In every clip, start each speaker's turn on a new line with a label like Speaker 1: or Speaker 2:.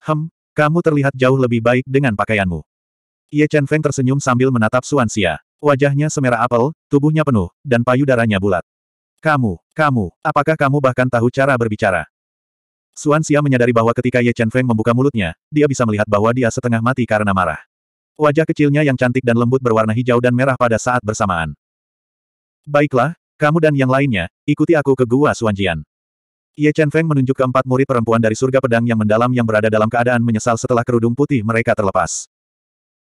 Speaker 1: Hem, kamu terlihat jauh lebih baik dengan pakaianmu. Ye Chen Feng tersenyum sambil menatap Suan Xia. Wajahnya semerah apel, tubuhnya penuh, dan payudaranya bulat. Kamu, kamu, apakah kamu bahkan tahu cara berbicara? Suan Xia menyadari bahwa ketika Ye Chen Feng membuka mulutnya, dia bisa melihat bahwa dia setengah mati karena marah. Wajah kecilnya yang cantik dan lembut berwarna hijau dan merah pada saat bersamaan. Baiklah, kamu dan yang lainnya, ikuti aku ke Gua Jian. Ye Chen Feng menunjuk ke empat murid perempuan dari surga pedang yang mendalam yang berada dalam keadaan menyesal setelah kerudung putih mereka terlepas.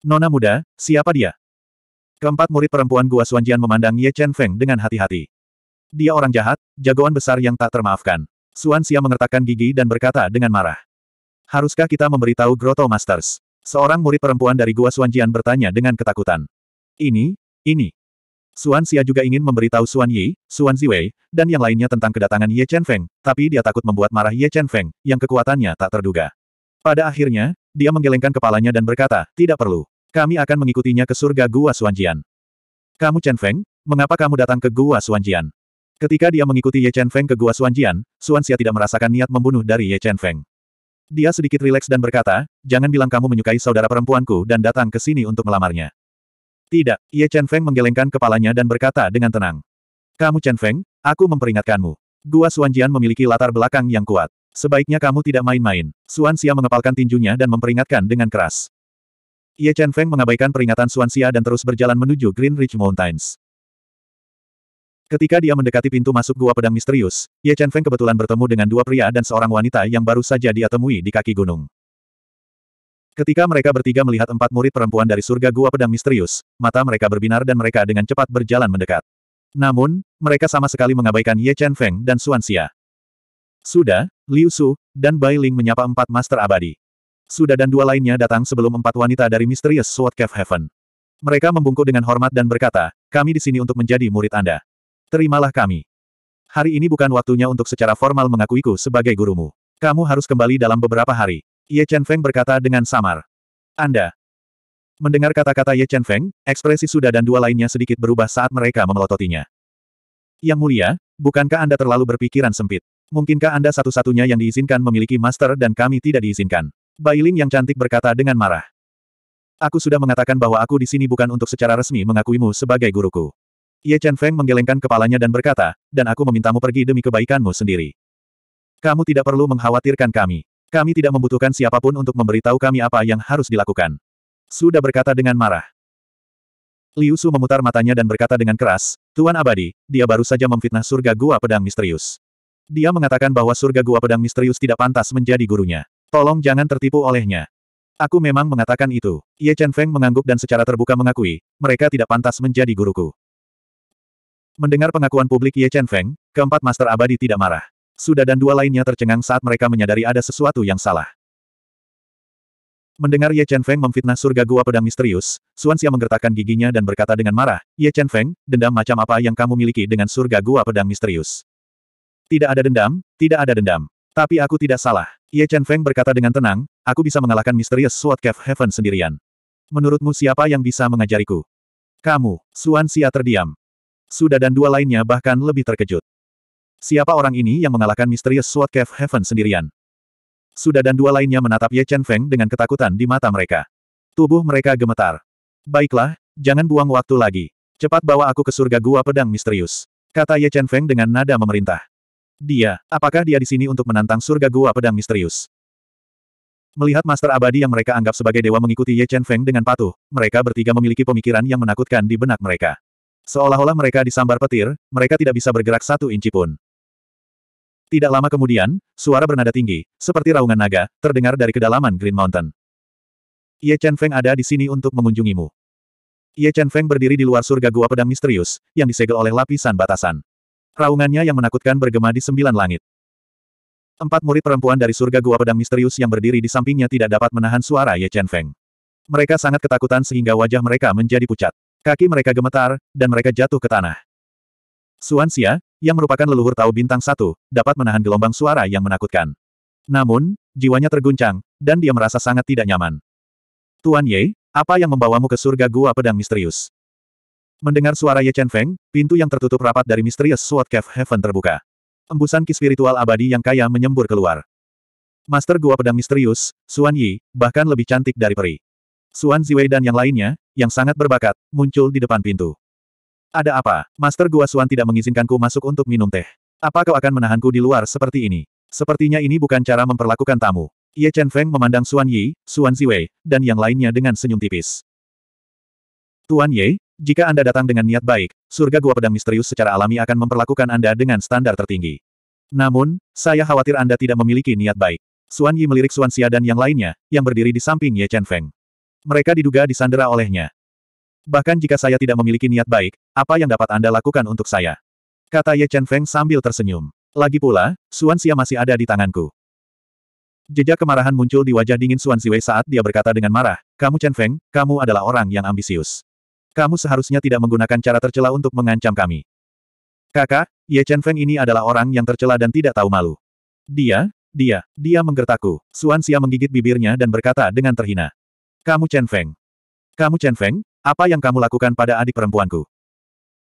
Speaker 1: Nona muda, siapa dia? Keempat murid perempuan Gua Suanjian memandang Ye Chen Feng dengan hati-hati. Dia orang jahat, jagoan besar yang tak termaafkan. Suan Xia mengertakkan gigi dan berkata dengan marah. Haruskah kita memberitahu Grotto Masters? Seorang murid perempuan dari Gua Suanjian bertanya dengan ketakutan. Ini, ini. Suan Xia juga ingin memberitahu Xuan Yi, Xuan Ziwei, dan yang lainnya tentang kedatangan Ye Chen Feng, tapi dia takut membuat marah Ye Chen Feng, yang kekuatannya tak terduga. Pada akhirnya, dia menggelengkan kepalanya dan berkata, tidak perlu. Kami akan mengikutinya ke surga Gua Suanjian. Kamu Chen Feng, mengapa kamu datang ke Gua Suanjian? Ketika dia mengikuti Ye Chen Feng ke Gua Suanjian, Suan Xia tidak merasakan niat membunuh dari Ye Chen Feng. Dia sedikit rileks dan berkata, jangan bilang kamu menyukai saudara perempuanku dan datang ke sini untuk melamarnya. Tidak, Ye Chen Feng menggelengkan kepalanya dan berkata dengan tenang. Kamu Chen Feng, aku memperingatkanmu. Gua Suanjian memiliki latar belakang yang kuat. Sebaiknya kamu tidak main-main. Suan Xia mengepalkan tinjunya dan memperingatkan dengan keras. Ye Chen Feng mengabaikan peringatan Suan Xia dan terus berjalan menuju Green Ridge Mountains. Ketika dia mendekati pintu masuk gua pedang misterius, Ye Chen Feng kebetulan bertemu dengan dua pria dan seorang wanita yang baru saja dia temui di kaki gunung. Ketika mereka bertiga melihat empat murid perempuan dari surga gua pedang misterius, mata mereka berbinar dan mereka dengan cepat berjalan mendekat. Namun, mereka sama sekali mengabaikan Ye Chen Feng dan Xuan Xia. Sudah, Liu Su, dan Bai Ling menyapa empat master abadi. Suda dan dua lainnya datang sebelum empat wanita dari Misterius Sword Cave Heaven. Mereka membungkuk dengan hormat dan berkata, kami di sini untuk menjadi murid Anda. Terimalah kami. Hari ini bukan waktunya untuk secara formal mengakuiku sebagai gurumu. Kamu harus kembali dalam beberapa hari. Ye Chen Feng berkata dengan samar. Anda. Mendengar kata-kata Ye Chen Feng, ekspresi Suda dan dua lainnya sedikit berubah saat mereka memelototinya. Yang mulia, bukankah Anda terlalu berpikiran sempit? Mungkinkah Anda satu-satunya yang diizinkan memiliki master dan kami tidak diizinkan? Bailin yang cantik berkata dengan marah. Aku sudah mengatakan bahwa aku di sini bukan untuk secara resmi mengakuimu sebagai guruku. Ye Chen Feng menggelengkan kepalanya dan berkata, dan aku memintamu pergi demi kebaikanmu sendiri. Kamu tidak perlu mengkhawatirkan kami. Kami tidak membutuhkan siapapun untuk memberitahu kami apa yang harus dilakukan. Sudah berkata dengan marah. Liu Su memutar matanya dan berkata dengan keras, Tuan Abadi, dia baru saja memfitnah surga gua pedang misterius. Dia mengatakan bahwa surga gua pedang misterius tidak pantas menjadi gurunya. Tolong jangan tertipu olehnya. Aku memang mengatakan itu. Ye Chen Feng mengangguk dan secara terbuka mengakui, mereka tidak pantas menjadi guruku. Mendengar pengakuan publik Ye Chen Feng, keempat master abadi tidak marah. Suda dan dua lainnya tercengang saat mereka menyadari ada sesuatu yang salah. Mendengar Ye Chen Feng memfitnah surga gua pedang misterius, Xia menggertakkan giginya dan berkata dengan marah, Ye Chen Feng, dendam macam apa yang kamu miliki dengan surga gua pedang misterius? Tidak ada dendam, tidak ada dendam. Tapi aku tidak salah. Ye Chen Feng berkata dengan tenang, aku bisa mengalahkan misterius Sword Cave Heaven sendirian. Menurutmu siapa yang bisa mengajariku? Kamu, Xia terdiam. Suda dan dua lainnya bahkan lebih terkejut. Siapa orang ini yang mengalahkan misterius SWAT Cave Heaven sendirian? Sudah dan dua lainnya menatap Ye Chen Feng dengan ketakutan di mata mereka. Tubuh mereka gemetar. Baiklah, jangan buang waktu lagi. Cepat bawa aku ke surga gua pedang misterius. Kata Ye Chen Feng dengan nada memerintah. Dia, apakah dia di sini untuk menantang surga gua pedang misterius? Melihat Master Abadi yang mereka anggap sebagai dewa mengikuti Ye Chen Feng dengan patuh, mereka bertiga memiliki pemikiran yang menakutkan di benak mereka. Seolah-olah mereka disambar petir, mereka tidak bisa bergerak satu inci pun. Tidak lama kemudian, suara bernada tinggi, seperti raungan naga, terdengar dari kedalaman Green Mountain. Ye Chen Feng ada di sini untuk mengunjungimu. Ye Chen Feng berdiri di luar surga gua pedang misterius, yang disegel oleh lapisan batasan. Raungannya yang menakutkan bergema di sembilan langit. Empat murid perempuan dari surga gua pedang misterius yang berdiri di sampingnya tidak dapat menahan suara Ye Chen Feng. Mereka sangat ketakutan sehingga wajah mereka menjadi pucat. Kaki mereka gemetar, dan mereka jatuh ke tanah. Suan Xia, yang merupakan leluhur tahu bintang satu, dapat menahan gelombang suara yang menakutkan. Namun, jiwanya terguncang, dan dia merasa sangat tidak nyaman. Tuan Ye, apa yang membawamu ke surga gua pedang misterius? Mendengar suara Ye Chen Feng, pintu yang tertutup rapat dari misterius Sword Cave Heaven terbuka. Embusan ki spiritual abadi yang kaya menyembur keluar. Master gua pedang misterius, Suan Yi, bahkan lebih cantik dari peri. Suan Ziwei dan yang lainnya, yang sangat berbakat, muncul di depan pintu. Ada apa? Master Gua Suan tidak mengizinkanku masuk untuk minum teh. Apa kau akan menahanku di luar seperti ini? Sepertinya ini bukan cara memperlakukan tamu. Ye Chen Feng memandang Suan Yi, Suan Ziwei, dan yang lainnya dengan senyum tipis. Tuan Ye, jika Anda datang dengan niat baik, surga gua pedang misterius secara alami akan memperlakukan Anda dengan standar tertinggi. Namun, saya khawatir Anda tidak memiliki niat baik. Suan Yi melirik Suan Xia dan yang lainnya, yang berdiri di samping Ye Chen Feng. Mereka diduga disandera olehnya. Bahkan jika saya tidak memiliki niat baik, apa yang dapat Anda lakukan untuk saya? Kata Ye Chen Feng sambil tersenyum. Lagi pula, Xuan Xia masih ada di tanganku. Jejak kemarahan muncul di wajah dingin Xuan Ziwei saat dia berkata dengan marah, Kamu Chen Feng, kamu adalah orang yang ambisius. Kamu seharusnya tidak menggunakan cara tercela untuk mengancam kami. Kakak, Ye Chen Feng ini adalah orang yang tercela dan tidak tahu malu. Dia, dia, dia menggertakku. Xuan Xia menggigit bibirnya dan berkata dengan terhina. Kamu Chen Feng, kamu Chen Feng, apa yang kamu lakukan pada adik perempuanku?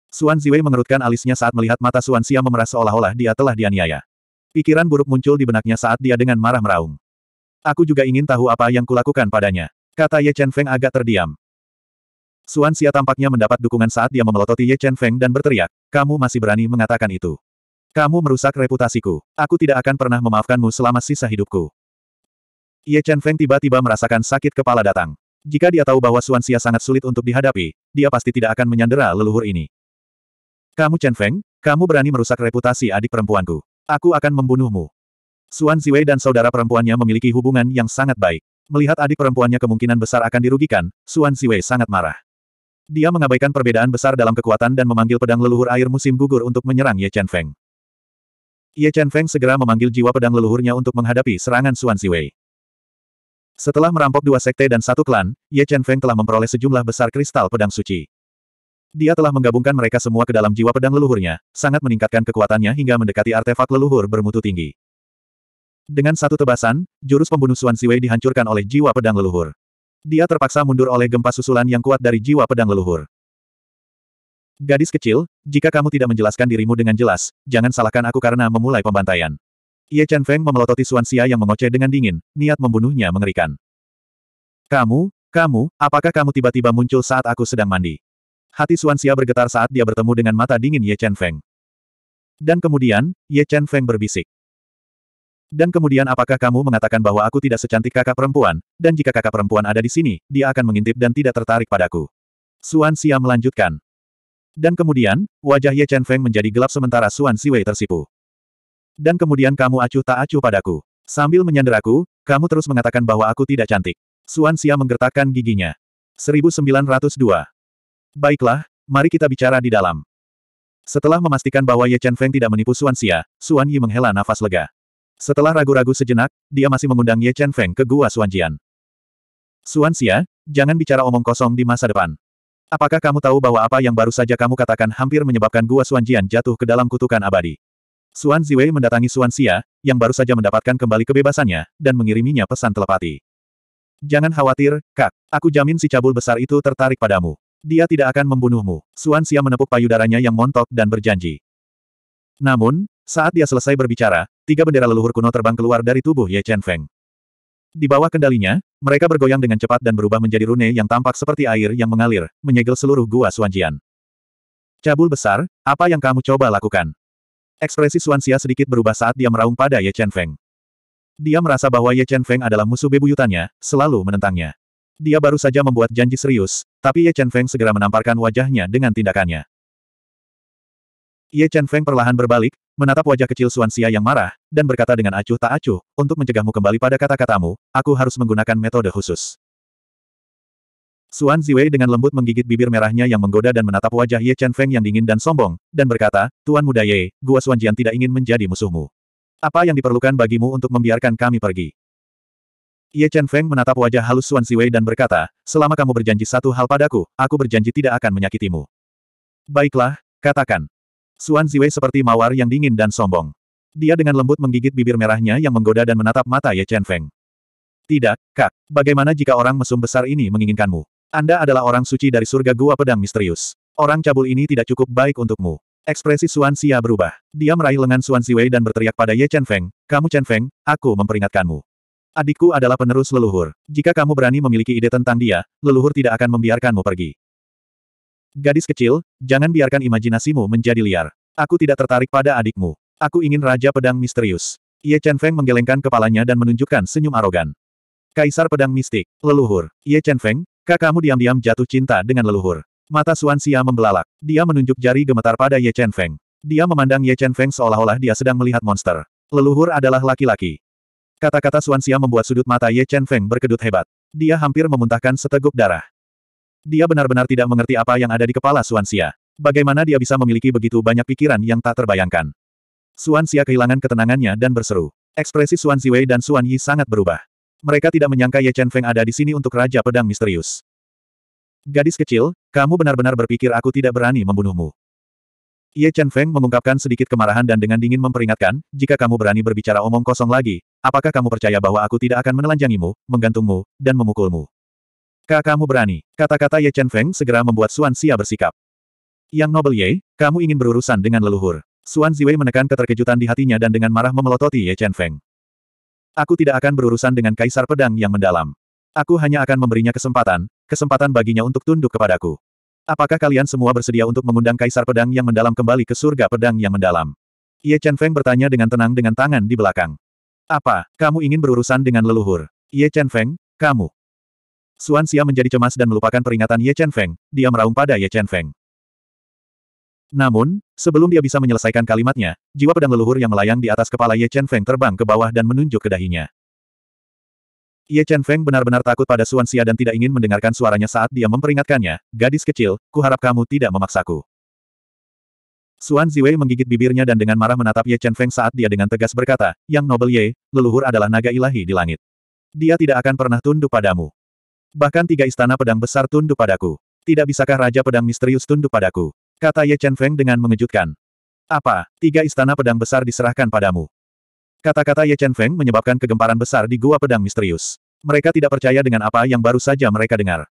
Speaker 1: Suan Ziwei mengerutkan alisnya saat melihat mata Suan Xia memeras seolah-olah dia telah dianiaya. Pikiran buruk muncul di benaknya saat dia dengan marah meraung. Aku juga ingin tahu apa yang kulakukan padanya. Kata Ye Chen Feng agak terdiam. Suan Xia tampaknya mendapat dukungan saat dia memelototi Ye Chen Feng dan berteriak, kamu masih berani mengatakan itu. Kamu merusak reputasiku. Aku tidak akan pernah memaafkanmu selama sisa hidupku. Ye Chen Feng tiba-tiba merasakan sakit kepala datang. Jika dia tahu bahwa Suansia sangat sulit untuk dihadapi, dia pasti tidak akan menyandera leluhur ini. Kamu Chen Feng, kamu berani merusak reputasi adik perempuanku. Aku akan membunuhmu. Xuan Ziwei dan saudara perempuannya memiliki hubungan yang sangat baik. Melihat adik perempuannya kemungkinan besar akan dirugikan, Xuan Ziwei sangat marah. Dia mengabaikan perbedaan besar dalam kekuatan dan memanggil pedang leluhur air musim gugur untuk menyerang Ye Chen Feng. Ye Chen Feng segera memanggil jiwa pedang leluhurnya untuk menghadapi serangan Xuan Ziwei. Setelah merampok dua sekte dan satu klan, Ye Chen Feng telah memperoleh sejumlah besar kristal pedang suci. Dia telah menggabungkan mereka semua ke dalam jiwa pedang leluhurnya, sangat meningkatkan kekuatannya hingga mendekati artefak leluhur bermutu tinggi. Dengan satu tebasan, jurus pembunuh Suan Siwei dihancurkan oleh jiwa pedang leluhur. Dia terpaksa mundur oleh gempa susulan yang kuat dari jiwa pedang leluhur. Gadis kecil, jika kamu tidak menjelaskan dirimu dengan jelas, jangan salahkan aku karena memulai pembantaian. Ye Chen Feng memelototi Suan Xia yang mengoceh dengan dingin, niat membunuhnya mengerikan. Kamu, kamu, apakah kamu tiba-tiba muncul saat aku sedang mandi? Hati Suan Xia bergetar saat dia bertemu dengan mata dingin Ye Chen Feng. Dan kemudian, Ye Chen Feng berbisik. Dan kemudian apakah kamu mengatakan bahwa aku tidak secantik kakak perempuan, dan jika kakak perempuan ada di sini, dia akan mengintip dan tidak tertarik padaku. Suan Xia melanjutkan. Dan kemudian, wajah Ye Chen Feng menjadi gelap sementara Xuan Siwei tersipu. Dan kemudian kamu acuh tak acuh padaku. Sambil menyanderaku, kamu terus mengatakan bahwa aku tidak cantik. Suan Xia menggertakkan giginya. 1902. Baiklah, mari kita bicara di dalam. Setelah memastikan bahwa Ye Chen Feng tidak menipu Suan Xia, Suan Yi menghela nafas lega. Setelah ragu-ragu sejenak, dia masih mengundang Ye Chen Feng ke gua Suan Jian. Suan Xia, jangan bicara omong kosong di masa depan. Apakah kamu tahu bahwa apa yang baru saja kamu katakan hampir menyebabkan gua Suan Jian jatuh ke dalam kutukan abadi? Xuan Ziwei mendatangi Suan Xia, yang baru saja mendapatkan kembali kebebasannya, dan mengiriminya pesan telepati. Jangan khawatir, Kak. Aku jamin si cabul besar itu tertarik padamu. Dia tidak akan membunuhmu. Suan Xia menepuk payudaranya yang montok dan berjanji. Namun, saat dia selesai berbicara, tiga bendera leluhur kuno terbang keluar dari tubuh Ye Chen Feng. Di bawah kendalinya, mereka bergoyang dengan cepat dan berubah menjadi rune yang tampak seperti air yang mengalir, menyegel seluruh gua Suan Jian. Cabul besar, apa yang kamu coba lakukan? Ekspresi Xia sedikit berubah saat dia meraung pada Ye Chen Feng. Dia merasa bahwa Ye Chen Feng adalah musuh bebuyutannya, selalu menentangnya. Dia baru saja membuat janji serius, tapi Ye Chen Feng segera menamparkan wajahnya dengan tindakannya. Ye Chen Feng perlahan berbalik, menatap wajah kecil Xia yang marah, dan berkata dengan acuh tak acuh, untuk mencegahmu kembali pada kata-katamu, aku harus menggunakan metode khusus. Xuan Ziwei dengan lembut menggigit bibir merahnya yang menggoda dan menatap wajah Ye Chen Feng yang dingin dan sombong, dan berkata, Tuan Muda Ye, Gua Suan Jian tidak ingin menjadi musuhmu. Apa yang diperlukan bagimu untuk membiarkan kami pergi? Ye Chen Feng menatap wajah halus Xuan Ziwei dan berkata, selama kamu berjanji satu hal padaku, aku berjanji tidak akan menyakitimu. Baiklah, katakan. Xuan Ziwei seperti mawar yang dingin dan sombong. Dia dengan lembut menggigit bibir merahnya yang menggoda dan menatap mata Ye Chen Feng. Tidak, Kak. Bagaimana jika orang mesum besar ini menginginkanmu? Anda adalah orang suci dari surga gua pedang misterius. Orang cabul ini tidak cukup baik untukmu. Ekspresi Xuan Xia berubah. Dia meraih lengan Xuan Siwei dan berteriak pada Ye Chen Feng, Kamu Chen Feng, aku memperingatkanmu. Adikku adalah penerus leluhur. Jika kamu berani memiliki ide tentang dia, leluhur tidak akan membiarkanmu pergi. Gadis kecil, jangan biarkan imajinasimu menjadi liar. Aku tidak tertarik pada adikmu. Aku ingin Raja Pedang Misterius. Ye Chen Feng menggelengkan kepalanya dan menunjukkan senyum arogan. Kaisar Pedang Mistik, leluhur. Ye Chen Feng, Kakakmu diam-diam jatuh cinta dengan leluhur. Mata Xuan Xia membelalak. Dia menunjuk jari gemetar pada Ye Chen Feng. Dia memandang Ye Chen Feng seolah-olah dia sedang melihat monster. Leluhur adalah laki-laki. Kata-kata Xuan Xia membuat sudut mata Ye Chen Feng berkedut hebat. Dia hampir memuntahkan seteguk darah. Dia benar-benar tidak mengerti apa yang ada di kepala Xuan Xia. Bagaimana dia bisa memiliki begitu banyak pikiran yang tak terbayangkan. Xuan Xia kehilangan ketenangannya dan berseru. Ekspresi Xuan Ziwei dan Xuan Yi sangat berubah. Mereka tidak menyangka Ye Chen Feng ada di sini untuk Raja Pedang Misterius. Gadis kecil, kamu benar-benar berpikir aku tidak berani membunuhmu. Ye Chen Feng mengungkapkan sedikit kemarahan dan dengan dingin memperingatkan, jika kamu berani berbicara omong kosong lagi, apakah kamu percaya bahwa aku tidak akan menelanjangimu, menggantungmu, dan memukulmu? Kak kamu berani, kata-kata Ye Chen Feng segera membuat Suan Xia bersikap. Yang Noble Ye, kamu ingin berurusan dengan leluhur. Xuan Ziwei menekan keterkejutan di hatinya dan dengan marah memelototi Ye Chen Feng. Aku tidak akan berurusan dengan Kaisar Pedang yang mendalam. Aku hanya akan memberinya kesempatan, kesempatan baginya untuk tunduk kepadaku. Apakah kalian semua bersedia untuk mengundang Kaisar Pedang yang mendalam kembali ke surga pedang yang mendalam? Ye Chen Feng bertanya dengan tenang dengan tangan di belakang. Apa, kamu ingin berurusan dengan leluhur? Ye Chen Feng, kamu. Suan Xia menjadi cemas dan melupakan peringatan Ye Chen Feng, dia meraung pada Ye Chen Feng. Namun, sebelum dia bisa menyelesaikan kalimatnya, jiwa pedang leluhur yang melayang di atas kepala Ye Chen Feng terbang ke bawah dan menunjuk ke dahinya. Ye Chen Feng benar-benar takut pada Suan Xia dan tidak ingin mendengarkan suaranya saat dia memperingatkannya, gadis kecil, kuharap kamu tidak memaksaku. Suan Ziwei menggigit bibirnya dan dengan marah menatap Ye Chen Feng saat dia dengan tegas berkata, Yang Noble Ye, leluhur adalah naga ilahi di langit. Dia tidak akan pernah tunduk padamu. Bahkan tiga istana pedang besar tunduk padaku. Tidak bisakah Raja Pedang Misterius tunduk padaku? Kata Ye Chen Feng dengan mengejutkan. Apa, tiga istana pedang besar diserahkan padamu? Kata-kata Ye Chen Feng menyebabkan kegemparan besar di gua pedang misterius. Mereka tidak percaya dengan apa yang baru saja mereka dengar.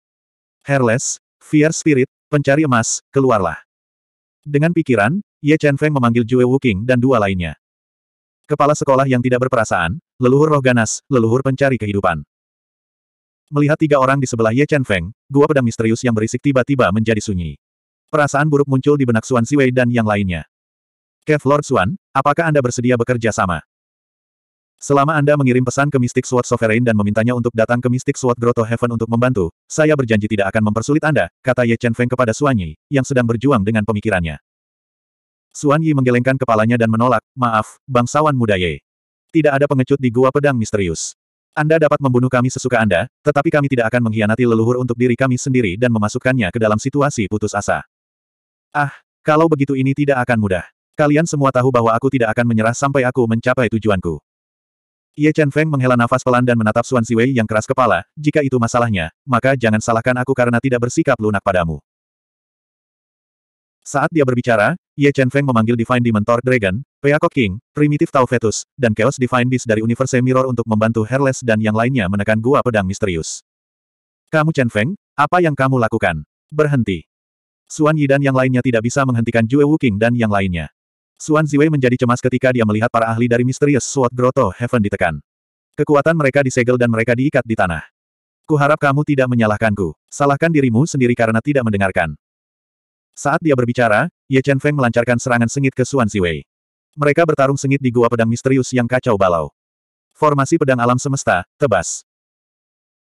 Speaker 1: Hairless, Fear Spirit, pencari emas, keluarlah. Dengan pikiran, Ye Chen Feng memanggil Jue King dan dua lainnya. Kepala sekolah yang tidak berperasaan, leluhur roh ganas, leluhur pencari kehidupan. Melihat tiga orang di sebelah Ye Chen Feng, gua pedang misterius yang berisik tiba-tiba menjadi sunyi. Perasaan buruk muncul di benak Xuan Siwei dan yang lainnya. Kev Lord Xuan, apakah Anda bersedia bekerja sama? Selama Anda mengirim pesan ke Mystic Sword Sovereign dan memintanya untuk datang ke Mystic Sword Grotto Heaven untuk membantu, saya berjanji tidak akan mempersulit Anda, kata Ye Chen Feng kepada Xuan Yi, yang sedang berjuang dengan pemikirannya. Xuan Yi menggelengkan kepalanya dan menolak, maaf, bangsawan muda Ye. Tidak ada pengecut di gua pedang misterius. Anda dapat membunuh kami sesuka Anda, tetapi kami tidak akan mengkhianati leluhur untuk diri kami sendiri dan memasukkannya ke dalam situasi putus asa. Ah, kalau begitu ini tidak akan mudah. Kalian semua tahu bahwa aku tidak akan menyerah sampai aku mencapai tujuanku. Ye Chen Feng menghela nafas pelan dan menatap Xuan Siwei yang keras kepala, jika itu masalahnya, maka jangan salahkan aku karena tidak bersikap lunak padamu. Saat dia berbicara, Ye Chen Feng memanggil Divine Dementor Dragon, Peacock King, Primitive Tau Fetus, dan Chaos Divine Beast dari Universe Mirror untuk membantu Herles dan yang lainnya menekan gua pedang misterius. Kamu Chen Feng, apa yang kamu lakukan? Berhenti. Suan Yi dan yang lainnya tidak bisa menghentikan Jue Wuking dan yang lainnya. Xuan Ziwei menjadi cemas ketika dia melihat para ahli dari Misterius Sword Grotto Heaven ditekan. Kekuatan mereka disegel dan mereka diikat di tanah. Kuharap kamu tidak menyalahkanku. Salahkan dirimu sendiri karena tidak mendengarkan. Saat dia berbicara, Ye Chen Feng melancarkan serangan sengit ke Xuan Ziwei. Mereka bertarung sengit di gua pedang misterius yang kacau balau. Formasi pedang alam semesta, tebas.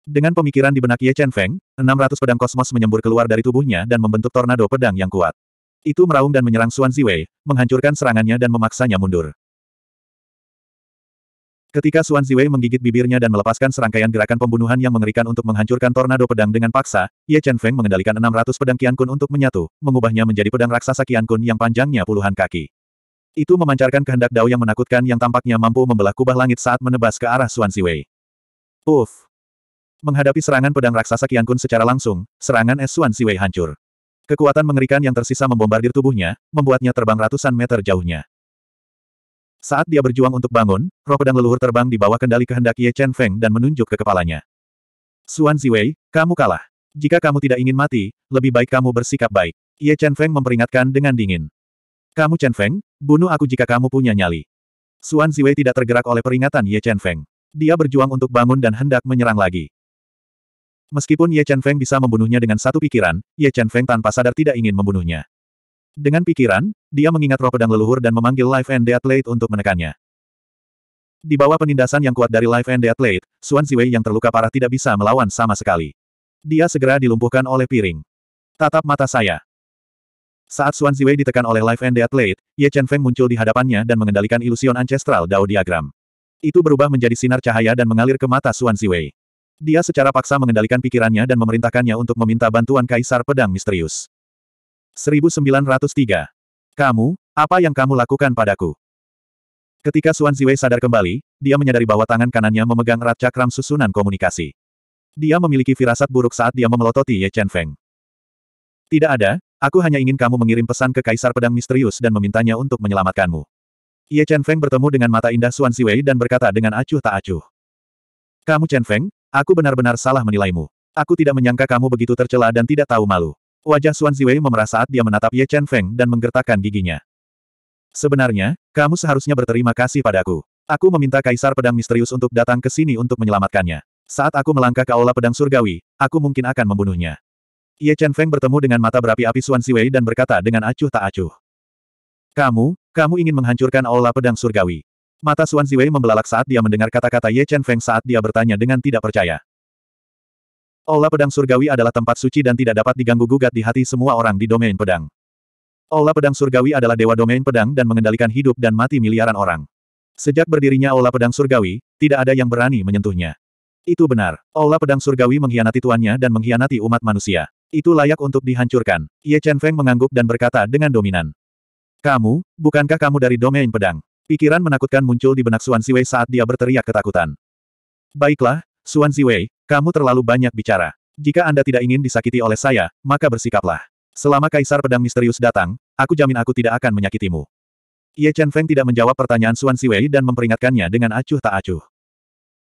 Speaker 1: Dengan pemikiran di benak Ye Chen Feng, 600 pedang kosmos menyembur keluar dari tubuhnya dan membentuk tornado pedang yang kuat. Itu meraung dan menyerang Xuan Ziwei, menghancurkan serangannya dan memaksanya mundur. Ketika Xuan Ziwei menggigit bibirnya dan melepaskan serangkaian gerakan pembunuhan yang mengerikan untuk menghancurkan tornado pedang dengan paksa, Ye Chen Feng mengendalikan 600 pedang Qian Kun untuk menyatu, mengubahnya menjadi pedang raksasa Qian Kun yang panjangnya puluhan kaki. Itu memancarkan kehendak Dao yang menakutkan yang tampaknya mampu membelah kubah langit saat menebas ke arah Xuan Ziwei. Uff, Menghadapi serangan pedang raksasa Qian Kun secara langsung, serangan Es Suan Siwei hancur. Kekuatan mengerikan yang tersisa membombardir tubuhnya, membuatnya terbang ratusan meter jauhnya. Saat dia berjuang untuk bangun, roh pedang leluhur terbang di bawah kendali kehendak Ye Chen Feng dan menunjuk ke kepalanya. Suan Ziwei, kamu kalah. Jika kamu tidak ingin mati, lebih baik kamu bersikap baik. Ye Chen Feng memperingatkan dengan dingin. Kamu Chen Feng, bunuh aku jika kamu punya nyali. Suan Ziwei tidak tergerak oleh peringatan Ye Chen Feng. Dia berjuang untuk bangun dan hendak menyerang lagi. Meskipun Ye Chen Feng bisa membunuhnya dengan satu pikiran, Ye Chen Feng tanpa sadar tidak ingin membunuhnya. Dengan pikiran, dia mengingat roh pedang leluhur dan memanggil Life and Death Blade untuk menekannya. Di bawah penindasan yang kuat dari Life and Death Blade, Xuan Ziwei yang terluka parah tidak bisa melawan sama sekali. Dia segera dilumpuhkan oleh piring. Tatap mata saya. Saat Xuan Ziwei ditekan oleh Life and Death Blade, Ye Chen Feng muncul di hadapannya dan mengendalikan ilusion ancestral Dao Diagram. Itu berubah menjadi sinar cahaya dan mengalir ke mata Xuan Ziwei. Dia secara paksa mengendalikan pikirannya dan memerintahkannya untuk meminta bantuan Kaisar Pedang Misterius. 1903. Kamu, apa yang kamu lakukan padaku? Ketika Suan Ziwei sadar kembali, dia menyadari bahwa tangan kanannya memegang erat cakram susunan komunikasi. Dia memiliki firasat buruk saat dia memelototi Ye Chen Feng. Tidak ada, aku hanya ingin kamu mengirim pesan ke Kaisar Pedang Misterius dan memintanya untuk menyelamatkanmu. Ye Chen Feng bertemu dengan mata indah Suan Ziwei dan berkata dengan acuh tak acuh. Kamu Chen Feng, Aku benar-benar salah menilaimu. Aku tidak menyangka kamu begitu tercela dan tidak tahu malu. Wajah Xuan Ziwei memerah saat dia menatap Ye Chen Feng dan menggertakkan giginya. Sebenarnya, kamu seharusnya berterima kasih padaku. Aku meminta Kaisar Pedang Misterius untuk datang ke sini untuk menyelamatkannya. Saat aku melangkah ke Aula Pedang Surgawi, aku mungkin akan membunuhnya. Ye Chen Feng bertemu dengan mata berapi-api Xuan Ziwei dan berkata dengan acuh tak acuh. Kamu, kamu ingin menghancurkan Aula Pedang Surgawi. Mata Xuan Ziwei membelalak saat dia mendengar kata-kata Ye Chen Feng saat dia bertanya dengan tidak percaya. Aula Pedang Surgawi adalah tempat suci dan tidak dapat diganggu-gugat di hati semua orang di domain pedang. Aula Pedang Surgawi adalah dewa domain pedang dan mengendalikan hidup dan mati miliaran orang. Sejak berdirinya Aula Pedang Surgawi, tidak ada yang berani menyentuhnya. Itu benar. Aula Pedang Surgawi mengkhianati tuannya dan mengkhianati umat manusia. Itu layak untuk dihancurkan. Ye Chen Feng mengangguk dan berkata dengan dominan. Kamu, bukankah kamu dari domain pedang? Pikiran menakutkan muncul di benak Xuan Ziwei saat dia berteriak ketakutan. Baiklah, Xuan Ziwei, kamu terlalu banyak bicara. Jika Anda tidak ingin disakiti oleh saya, maka bersikaplah. Selama Kaisar Pedang Misterius datang, aku jamin aku tidak akan menyakitimu. Ye Chen Feng tidak menjawab pertanyaan Xuan Ziwei dan memperingatkannya dengan acuh tak acuh.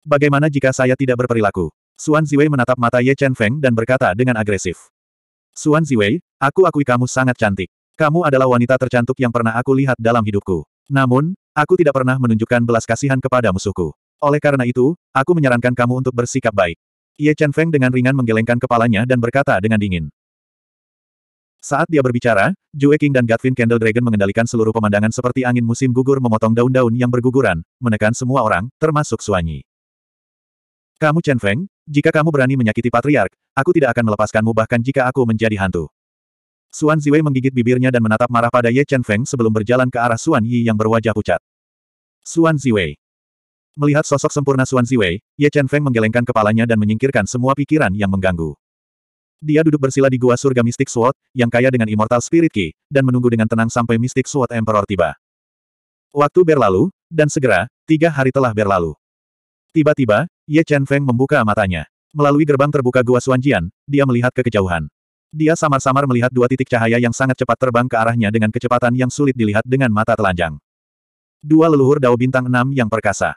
Speaker 1: Bagaimana jika saya tidak berperilaku? Xuan Ziwei menatap mata Ye Chen Feng dan berkata dengan agresif. Xuan Ziwei, aku akui kamu sangat cantik. Kamu adalah wanita tercantik yang pernah aku lihat dalam hidupku. Namun, Aku tidak pernah menunjukkan belas kasihan kepada musuhku. Oleh karena itu, aku menyarankan kamu untuk bersikap baik. Ye Chen Feng dengan ringan menggelengkan kepalanya dan berkata dengan dingin. Saat dia berbicara, Jue King dan Gatvin Candle Dragon mengendalikan seluruh pemandangan seperti angin musim gugur memotong daun-daun yang berguguran, menekan semua orang, termasuk Suanyi. Kamu Chen Feng, jika kamu berani menyakiti patriark, aku tidak akan melepaskanmu bahkan jika aku menjadi hantu. Xuan Ziwei menggigit bibirnya dan menatap marah pada Ye Chen Feng sebelum berjalan ke arah Suan Yi yang berwajah pucat. Xuan Ziwei. Melihat sosok sempurna Xuan Ziwei, Ye Chen Feng menggelengkan kepalanya dan menyingkirkan semua pikiran yang mengganggu. Dia duduk bersila di gua surga Mystic Sword, yang kaya dengan Immortal Spirit Key dan menunggu dengan tenang sampai Mystic Sword Emperor tiba. Waktu berlalu, dan segera, tiga hari telah berlalu. Tiba-tiba, Ye Chen Feng membuka matanya. Melalui gerbang terbuka gua Suanjian, dia melihat ke kejauhan. Dia samar-samar melihat dua titik cahaya yang sangat cepat terbang ke arahnya dengan kecepatan yang sulit dilihat dengan mata telanjang. Dua leluhur dao bintang enam yang perkasa.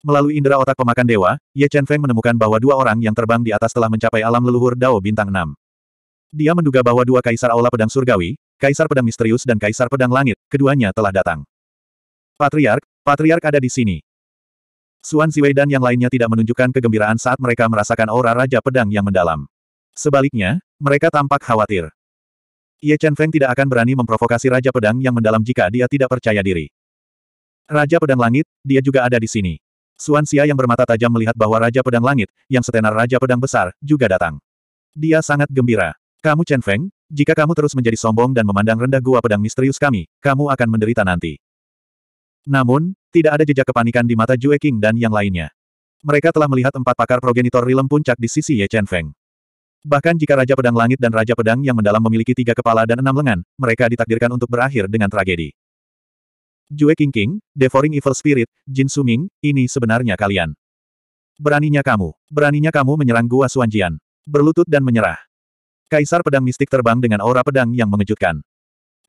Speaker 1: Melalui indera otak pemakan dewa, Ye Chen Feng menemukan bahwa dua orang yang terbang di atas telah mencapai alam leluhur dao bintang enam. Dia menduga bahwa dua kaisar aula pedang surgawi, kaisar pedang misterius dan kaisar pedang langit, keduanya telah datang. Patriark, Patriark ada di sini. Suan Ziwei dan yang lainnya tidak menunjukkan kegembiraan saat mereka merasakan aura Raja Pedang yang mendalam. Sebaliknya, mereka tampak khawatir. Ye Chen Feng tidak akan berani memprovokasi Raja Pedang yang mendalam jika dia tidak percaya diri. Raja Pedang Langit, dia juga ada di sini. Suan Xia yang bermata tajam melihat bahwa Raja Pedang Langit, yang setenar Raja Pedang Besar, juga datang. Dia sangat gembira. Kamu Chen Feng, jika kamu terus menjadi sombong dan memandang rendah gua pedang misterius kami, kamu akan menderita nanti. Namun, tidak ada jejak kepanikan di mata Jue King dan yang lainnya. Mereka telah melihat empat pakar progenitor rilem puncak di sisi Ye Chen Feng. Bahkan jika Raja Pedang Langit dan Raja Pedang yang mendalam memiliki tiga kepala dan enam lengan, mereka ditakdirkan untuk berakhir dengan tragedi. Jue King King, Devouring Evil Spirit, Jin Suming, ini sebenarnya kalian. Beraninya kamu, beraninya kamu menyerang gua Suanjian. Berlutut dan menyerah. Kaisar Pedang Mistik terbang dengan aura pedang yang mengejutkan.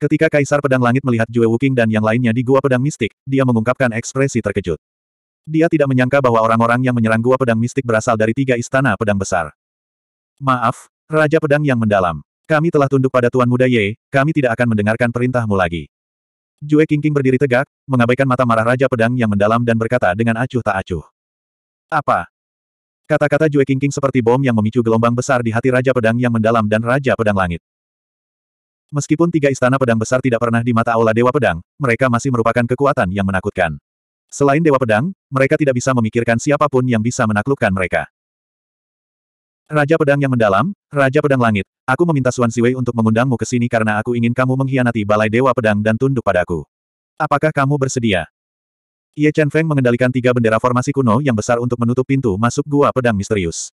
Speaker 1: Ketika Kaisar Pedang Langit melihat Jue Wuking dan yang lainnya di Gua Pedang Mistik, dia mengungkapkan ekspresi terkejut. Dia tidak menyangka bahwa orang-orang yang menyerang Gua Pedang Mistik berasal dari tiga istana pedang besar. Maaf, Raja Pedang yang mendalam. Kami telah tunduk pada Tuan Muda Ye, kami tidak akan mendengarkan perintahmu lagi. Jue Kingking berdiri tegak, mengabaikan mata marah Raja Pedang yang mendalam dan berkata dengan acuh tak acuh. Apa? Kata-kata Jue Kingking seperti bom yang memicu gelombang besar di hati Raja Pedang yang mendalam dan Raja Pedang Langit. Meskipun tiga istana pedang besar tidak pernah di mata Aula Dewa Pedang, mereka masih merupakan kekuatan yang menakutkan. Selain Dewa Pedang, mereka tidak bisa memikirkan siapapun yang bisa menaklukkan mereka. Raja Pedang yang mendalam, Raja Pedang Langit, aku meminta Suan Siwei untuk mengundangmu ke sini karena aku ingin kamu mengkhianati Balai Dewa Pedang dan tunduk padaku. Apakah kamu bersedia? Ye Chen Feng mengendalikan tiga bendera formasi kuno yang besar untuk menutup pintu masuk gua pedang misterius.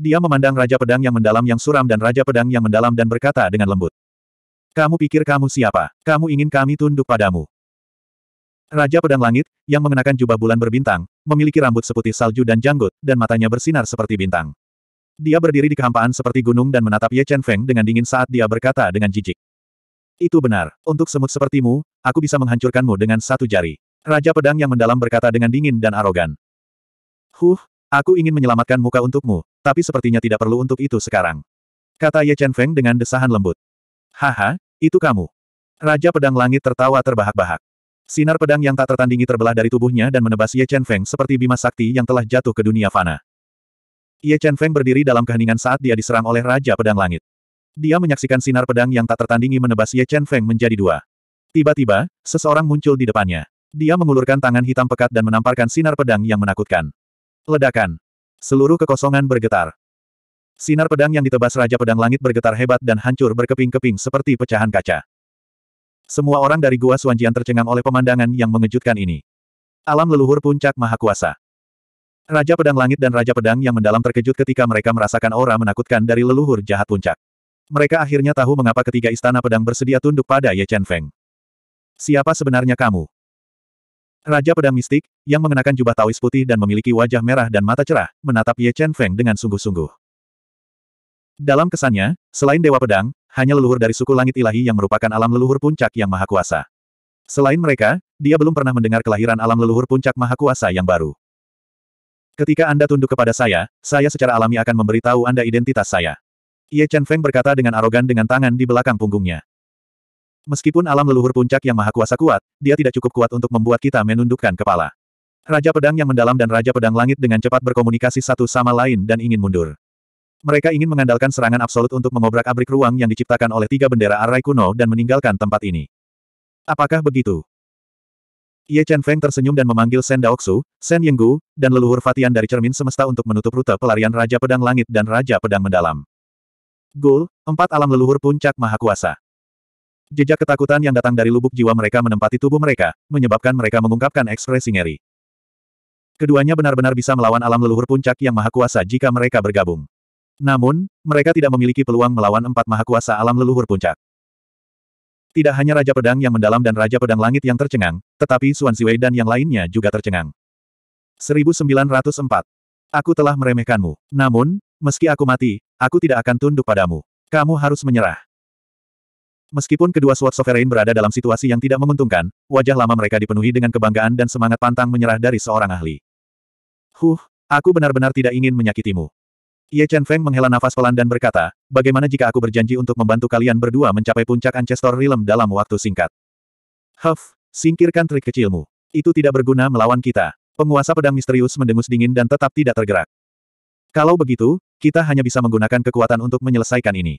Speaker 1: Dia memandang Raja Pedang yang mendalam yang suram dan Raja Pedang yang mendalam dan berkata dengan lembut. Kamu pikir kamu siapa? Kamu ingin kami tunduk padamu? Raja Pedang Langit, yang mengenakan jubah bulan berbintang, memiliki rambut seputih salju dan janggut, dan matanya bersinar seperti bintang. Dia berdiri di kehampaan seperti gunung dan menatap Ye Chen Feng dengan dingin saat dia berkata dengan jijik. Itu benar, untuk semut sepertimu, aku bisa menghancurkanmu dengan satu jari. Raja pedang yang mendalam berkata dengan dingin dan arogan. Huh, aku ingin menyelamatkan muka untukmu, tapi sepertinya tidak perlu untuk itu sekarang. Kata Ye Chen Feng dengan desahan lembut. Haha, itu kamu. Raja pedang langit tertawa terbahak-bahak. Sinar pedang yang tak tertandingi terbelah dari tubuhnya dan menebas Ye Chen Feng seperti bima sakti yang telah jatuh ke dunia fana. Ye Chen Feng berdiri dalam keheningan saat dia diserang oleh Raja Pedang Langit. Dia menyaksikan sinar pedang yang tak tertandingi menebas Ye Chen Feng menjadi dua. Tiba-tiba, seseorang muncul di depannya. Dia mengulurkan tangan hitam pekat dan menamparkan sinar pedang yang menakutkan. Ledakan. Seluruh kekosongan bergetar. Sinar pedang yang ditebas Raja Pedang Langit bergetar hebat dan hancur berkeping-keping seperti pecahan kaca. Semua orang dari Gua Suanjian tercengang oleh pemandangan yang mengejutkan ini. Alam leluhur puncak maha kuasa. Raja Pedang Langit dan Raja Pedang yang mendalam terkejut ketika mereka merasakan aura menakutkan dari leluhur jahat puncak. Mereka akhirnya tahu mengapa ketiga istana pedang bersedia tunduk pada Ye Chen Feng. Siapa sebenarnya kamu? Raja Pedang Mistik, yang mengenakan jubah tawis putih dan memiliki wajah merah dan mata cerah, menatap Ye Chen Feng dengan sungguh-sungguh. Dalam kesannya, selain Dewa Pedang, hanya leluhur dari suku Langit Ilahi yang merupakan alam leluhur puncak yang maha kuasa. Selain mereka, dia belum pernah mendengar kelahiran alam leluhur puncak maha kuasa yang baru. Ketika Anda tunduk kepada saya, saya secara alami akan memberitahu Anda identitas saya. Ye Chen Feng berkata dengan arogan dengan tangan di belakang punggungnya. Meskipun alam leluhur puncak yang maha kuasa kuat, dia tidak cukup kuat untuk membuat kita menundukkan kepala. Raja Pedang yang mendalam dan Raja Pedang Langit dengan cepat berkomunikasi satu sama lain dan ingin mundur. Mereka ingin mengandalkan serangan absolut untuk mengobrak-abrik ruang yang diciptakan oleh tiga bendera arai kuno dan meninggalkan tempat ini. Apakah begitu? Ye Chen Feng tersenyum dan memanggil Shen Daoksu, Shen Yinggu, dan leluhur Fatian dari cermin semesta untuk menutup rute pelarian Raja Pedang Langit dan Raja Pedang Mendalam. Gul, empat alam leluhur puncak maha kuasa. Jejak ketakutan yang datang dari lubuk jiwa mereka menempati tubuh mereka, menyebabkan mereka mengungkapkan ekspresi ngeri. Keduanya benar-benar bisa melawan alam leluhur puncak yang maha kuasa jika mereka bergabung. Namun, mereka tidak memiliki peluang melawan empat maha kuasa alam leluhur puncak. Tidak hanya Raja Pedang yang mendalam dan Raja Pedang Langit yang tercengang, tetapi Suan Siwei dan yang lainnya juga tercengang. 1904. Aku telah meremehkanmu. Namun, meski aku mati, aku tidak akan tunduk padamu. Kamu harus menyerah. Meskipun kedua Sword Sovereign berada dalam situasi yang tidak menguntungkan, wajah lama mereka dipenuhi dengan kebanggaan dan semangat pantang menyerah dari seorang ahli. Huh, aku benar-benar tidak ingin menyakitimu. Ye Chen Feng menghela nafas pelan dan berkata, bagaimana jika aku berjanji untuk membantu kalian berdua mencapai puncak Ancestor Realm dalam waktu singkat? Huff, singkirkan trik kecilmu. Itu tidak berguna melawan kita. Penguasa pedang misterius mendengus dingin dan tetap tidak tergerak. Kalau begitu, kita hanya bisa menggunakan kekuatan untuk menyelesaikan ini.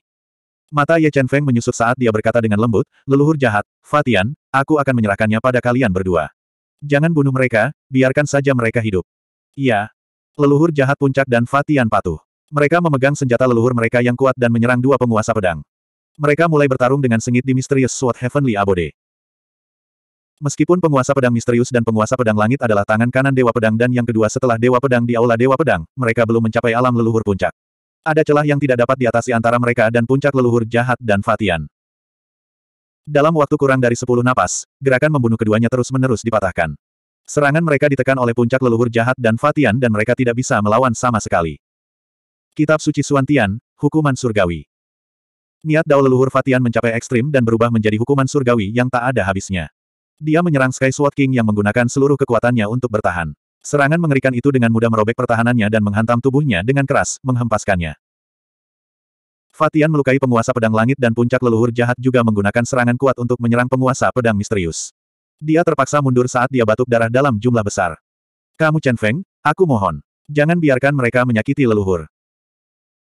Speaker 1: Mata Ye Chen Feng menyusut saat dia berkata dengan lembut, leluhur jahat, Fatian, aku akan menyerahkannya pada kalian berdua. Jangan bunuh mereka, biarkan saja mereka hidup. Iya. Leluhur jahat puncak dan Fatian patuh. Mereka memegang senjata leluhur mereka yang kuat dan menyerang dua penguasa pedang. Mereka mulai bertarung dengan sengit di misterius Sword Heavenly Abode. Meskipun penguasa pedang misterius dan penguasa pedang langit adalah tangan kanan Dewa Pedang dan yang kedua setelah Dewa Pedang di Aula Dewa Pedang, mereka belum mencapai alam leluhur puncak. Ada celah yang tidak dapat diatasi antara mereka dan puncak leluhur jahat dan Fatian. Dalam waktu kurang dari sepuluh napas, gerakan membunuh keduanya terus-menerus dipatahkan. Serangan mereka ditekan oleh puncak leluhur jahat dan Fatian dan mereka tidak bisa melawan sama sekali. Kitab Suci Suantian, Hukuman Surgawi. Niat dao leluhur Fatian mencapai ekstrim dan berubah menjadi hukuman surgawi yang tak ada habisnya. Dia menyerang Sky Sword King yang menggunakan seluruh kekuatannya untuk bertahan. Serangan mengerikan itu dengan mudah merobek pertahanannya dan menghantam tubuhnya dengan keras, menghempaskannya. Fatian melukai penguasa pedang langit dan puncak leluhur jahat juga menggunakan serangan kuat untuk menyerang penguasa pedang misterius. Dia terpaksa mundur saat dia batuk darah dalam jumlah besar. Kamu Chen Feng, aku mohon. Jangan biarkan mereka menyakiti leluhur.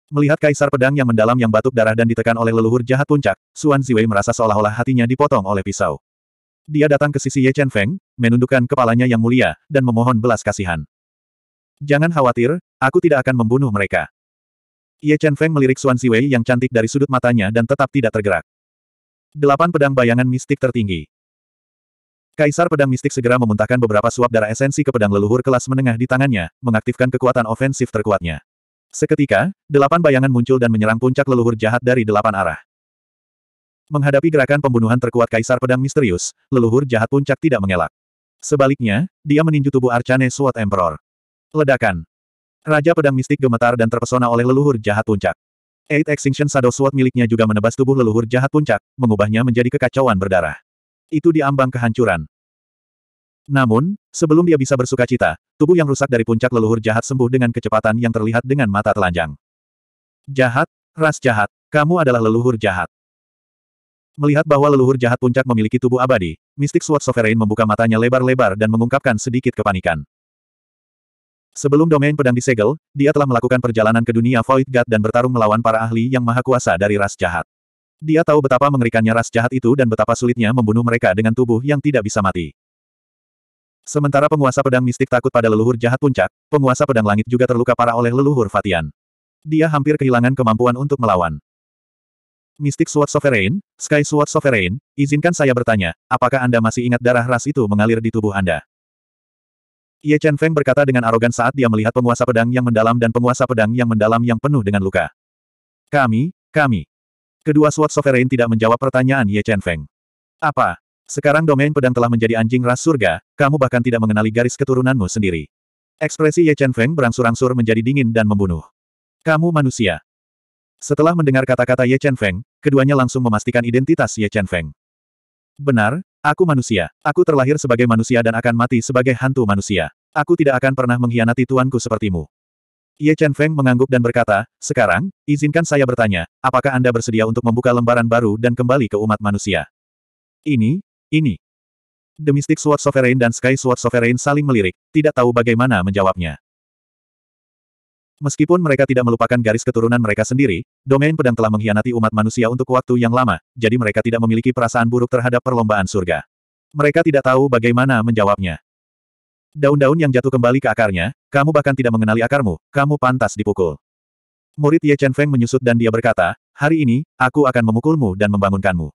Speaker 1: Melihat kaisar pedang yang mendalam yang batuk darah dan ditekan oleh leluhur jahat puncak, Suan Ziwei merasa seolah-olah hatinya dipotong oleh pisau. Dia datang ke sisi Ye Chen Feng, menundukkan kepalanya yang mulia, dan memohon belas kasihan. Jangan khawatir, aku tidak akan membunuh mereka. Ye Chen Feng melirik Suan Ziwei yang cantik dari sudut matanya dan tetap tidak tergerak. Delapan pedang bayangan mistik tertinggi. Kaisar pedang mistik segera memuntahkan beberapa suap darah esensi ke pedang leluhur kelas menengah di tangannya, mengaktifkan kekuatan ofensif terkuatnya. Seketika, delapan bayangan muncul dan menyerang puncak leluhur jahat dari delapan arah. Menghadapi gerakan pembunuhan terkuat Kaisar Pedang Misterius, leluhur jahat puncak tidak mengelak. Sebaliknya, dia meninju tubuh Arcane Sword Emperor. Ledakan. Raja Pedang Mistik gemetar dan terpesona oleh leluhur jahat puncak. Eight Extinction Shadow Sword miliknya juga menebas tubuh leluhur jahat puncak, mengubahnya menjadi kekacauan berdarah. Itu diambang kehancuran. Namun, sebelum dia bisa bersuka cita, tubuh yang rusak dari puncak leluhur jahat sembuh dengan kecepatan yang terlihat dengan mata telanjang. Jahat, ras jahat, kamu adalah leluhur jahat. Melihat bahwa leluhur jahat puncak memiliki tubuh abadi, Mystic Sword Sovereign membuka matanya lebar-lebar dan mengungkapkan sedikit kepanikan. Sebelum domain pedang disegel, dia telah melakukan perjalanan ke dunia Void God dan bertarung melawan para ahli yang maha kuasa dari ras jahat. Dia tahu betapa mengerikannya ras jahat itu dan betapa sulitnya membunuh mereka dengan tubuh yang tidak bisa mati. Sementara penguasa pedang mistik takut pada leluhur jahat puncak, penguasa pedang langit juga terluka parah oleh leluhur Fatian. Dia hampir kehilangan kemampuan untuk melawan. Mistik Sword Sovereign, Sky Sword Sovereign, izinkan saya bertanya, apakah Anda masih ingat darah ras itu mengalir di tubuh Anda? Ye Chen Feng berkata dengan arogan saat dia melihat penguasa pedang yang mendalam dan penguasa pedang yang mendalam yang penuh dengan luka. Kami, kami. Kedua Sword Sovereign tidak menjawab pertanyaan Ye Chen Feng. Apa? Sekarang domain pedang telah menjadi anjing ras surga, kamu bahkan tidak mengenali garis keturunanmu sendiri. Ekspresi Ye Chen Feng berangsur-angsur menjadi dingin dan membunuh. Kamu manusia. Setelah mendengar kata-kata Ye Chen Feng, keduanya langsung memastikan identitas Ye Chen Feng. Benar, aku manusia. Aku terlahir sebagai manusia dan akan mati sebagai hantu manusia. Aku tidak akan pernah mengkhianati tuanku sepertimu. Ye Chen Feng mengangguk dan berkata, sekarang, izinkan saya bertanya, apakah Anda bersedia untuk membuka lembaran baru dan kembali ke umat manusia? Ini, ini. The Mystic Sword Sovereign dan Sky Sword Sovereign saling melirik, tidak tahu bagaimana menjawabnya. Meskipun mereka tidak melupakan garis keturunan mereka sendiri, domain pedang telah mengkhianati umat manusia untuk waktu yang lama, jadi mereka tidak memiliki perasaan buruk terhadap perlombaan surga. Mereka tidak tahu bagaimana menjawabnya. Daun-daun yang jatuh kembali ke akarnya, kamu bahkan tidak mengenali akarmu, kamu pantas dipukul. Murid Ye Chen Feng menyusut dan dia berkata, hari ini, aku akan memukulmu dan membangunkanmu.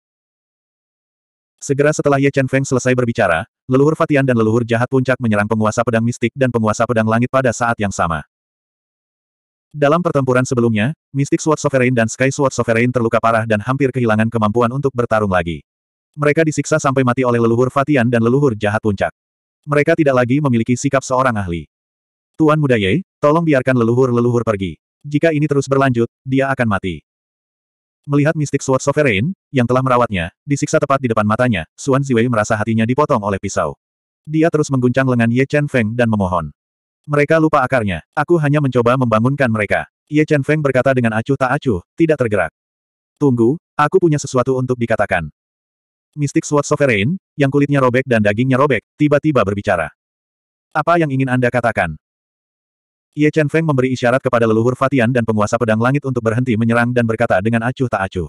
Speaker 1: Segera setelah Ye Chen Feng selesai berbicara, leluhur Fatian dan leluhur jahat puncak menyerang penguasa pedang mistik dan penguasa pedang langit pada saat yang sama. Dalam pertempuran sebelumnya, Mystic Sword Sovereign dan Sky Sword Sovereign terluka parah dan hampir kehilangan kemampuan untuk bertarung lagi. Mereka disiksa sampai mati oleh leluhur Fatian dan leluhur jahat puncak. Mereka tidak lagi memiliki sikap seorang ahli. Tuan Muda Ye, tolong biarkan leluhur-leluhur pergi. Jika ini terus berlanjut, dia akan mati. Melihat mistik Sword Sovereign, yang telah merawatnya, disiksa tepat di depan matanya, Suan Ziwei merasa hatinya dipotong oleh pisau. Dia terus mengguncang lengan Ye Chen Feng dan memohon. Mereka lupa akarnya, aku hanya mencoba membangunkan mereka. Ye Chen Feng berkata dengan acuh tak acuh, tidak tergerak. Tunggu, aku punya sesuatu untuk dikatakan. Mistik Sword Sovereign, yang kulitnya robek dan dagingnya robek, tiba-tiba berbicara. Apa yang ingin Anda katakan? Ye Chen Feng memberi isyarat kepada leluhur Fatian dan penguasa pedang langit untuk berhenti menyerang dan berkata dengan acuh tak acuh.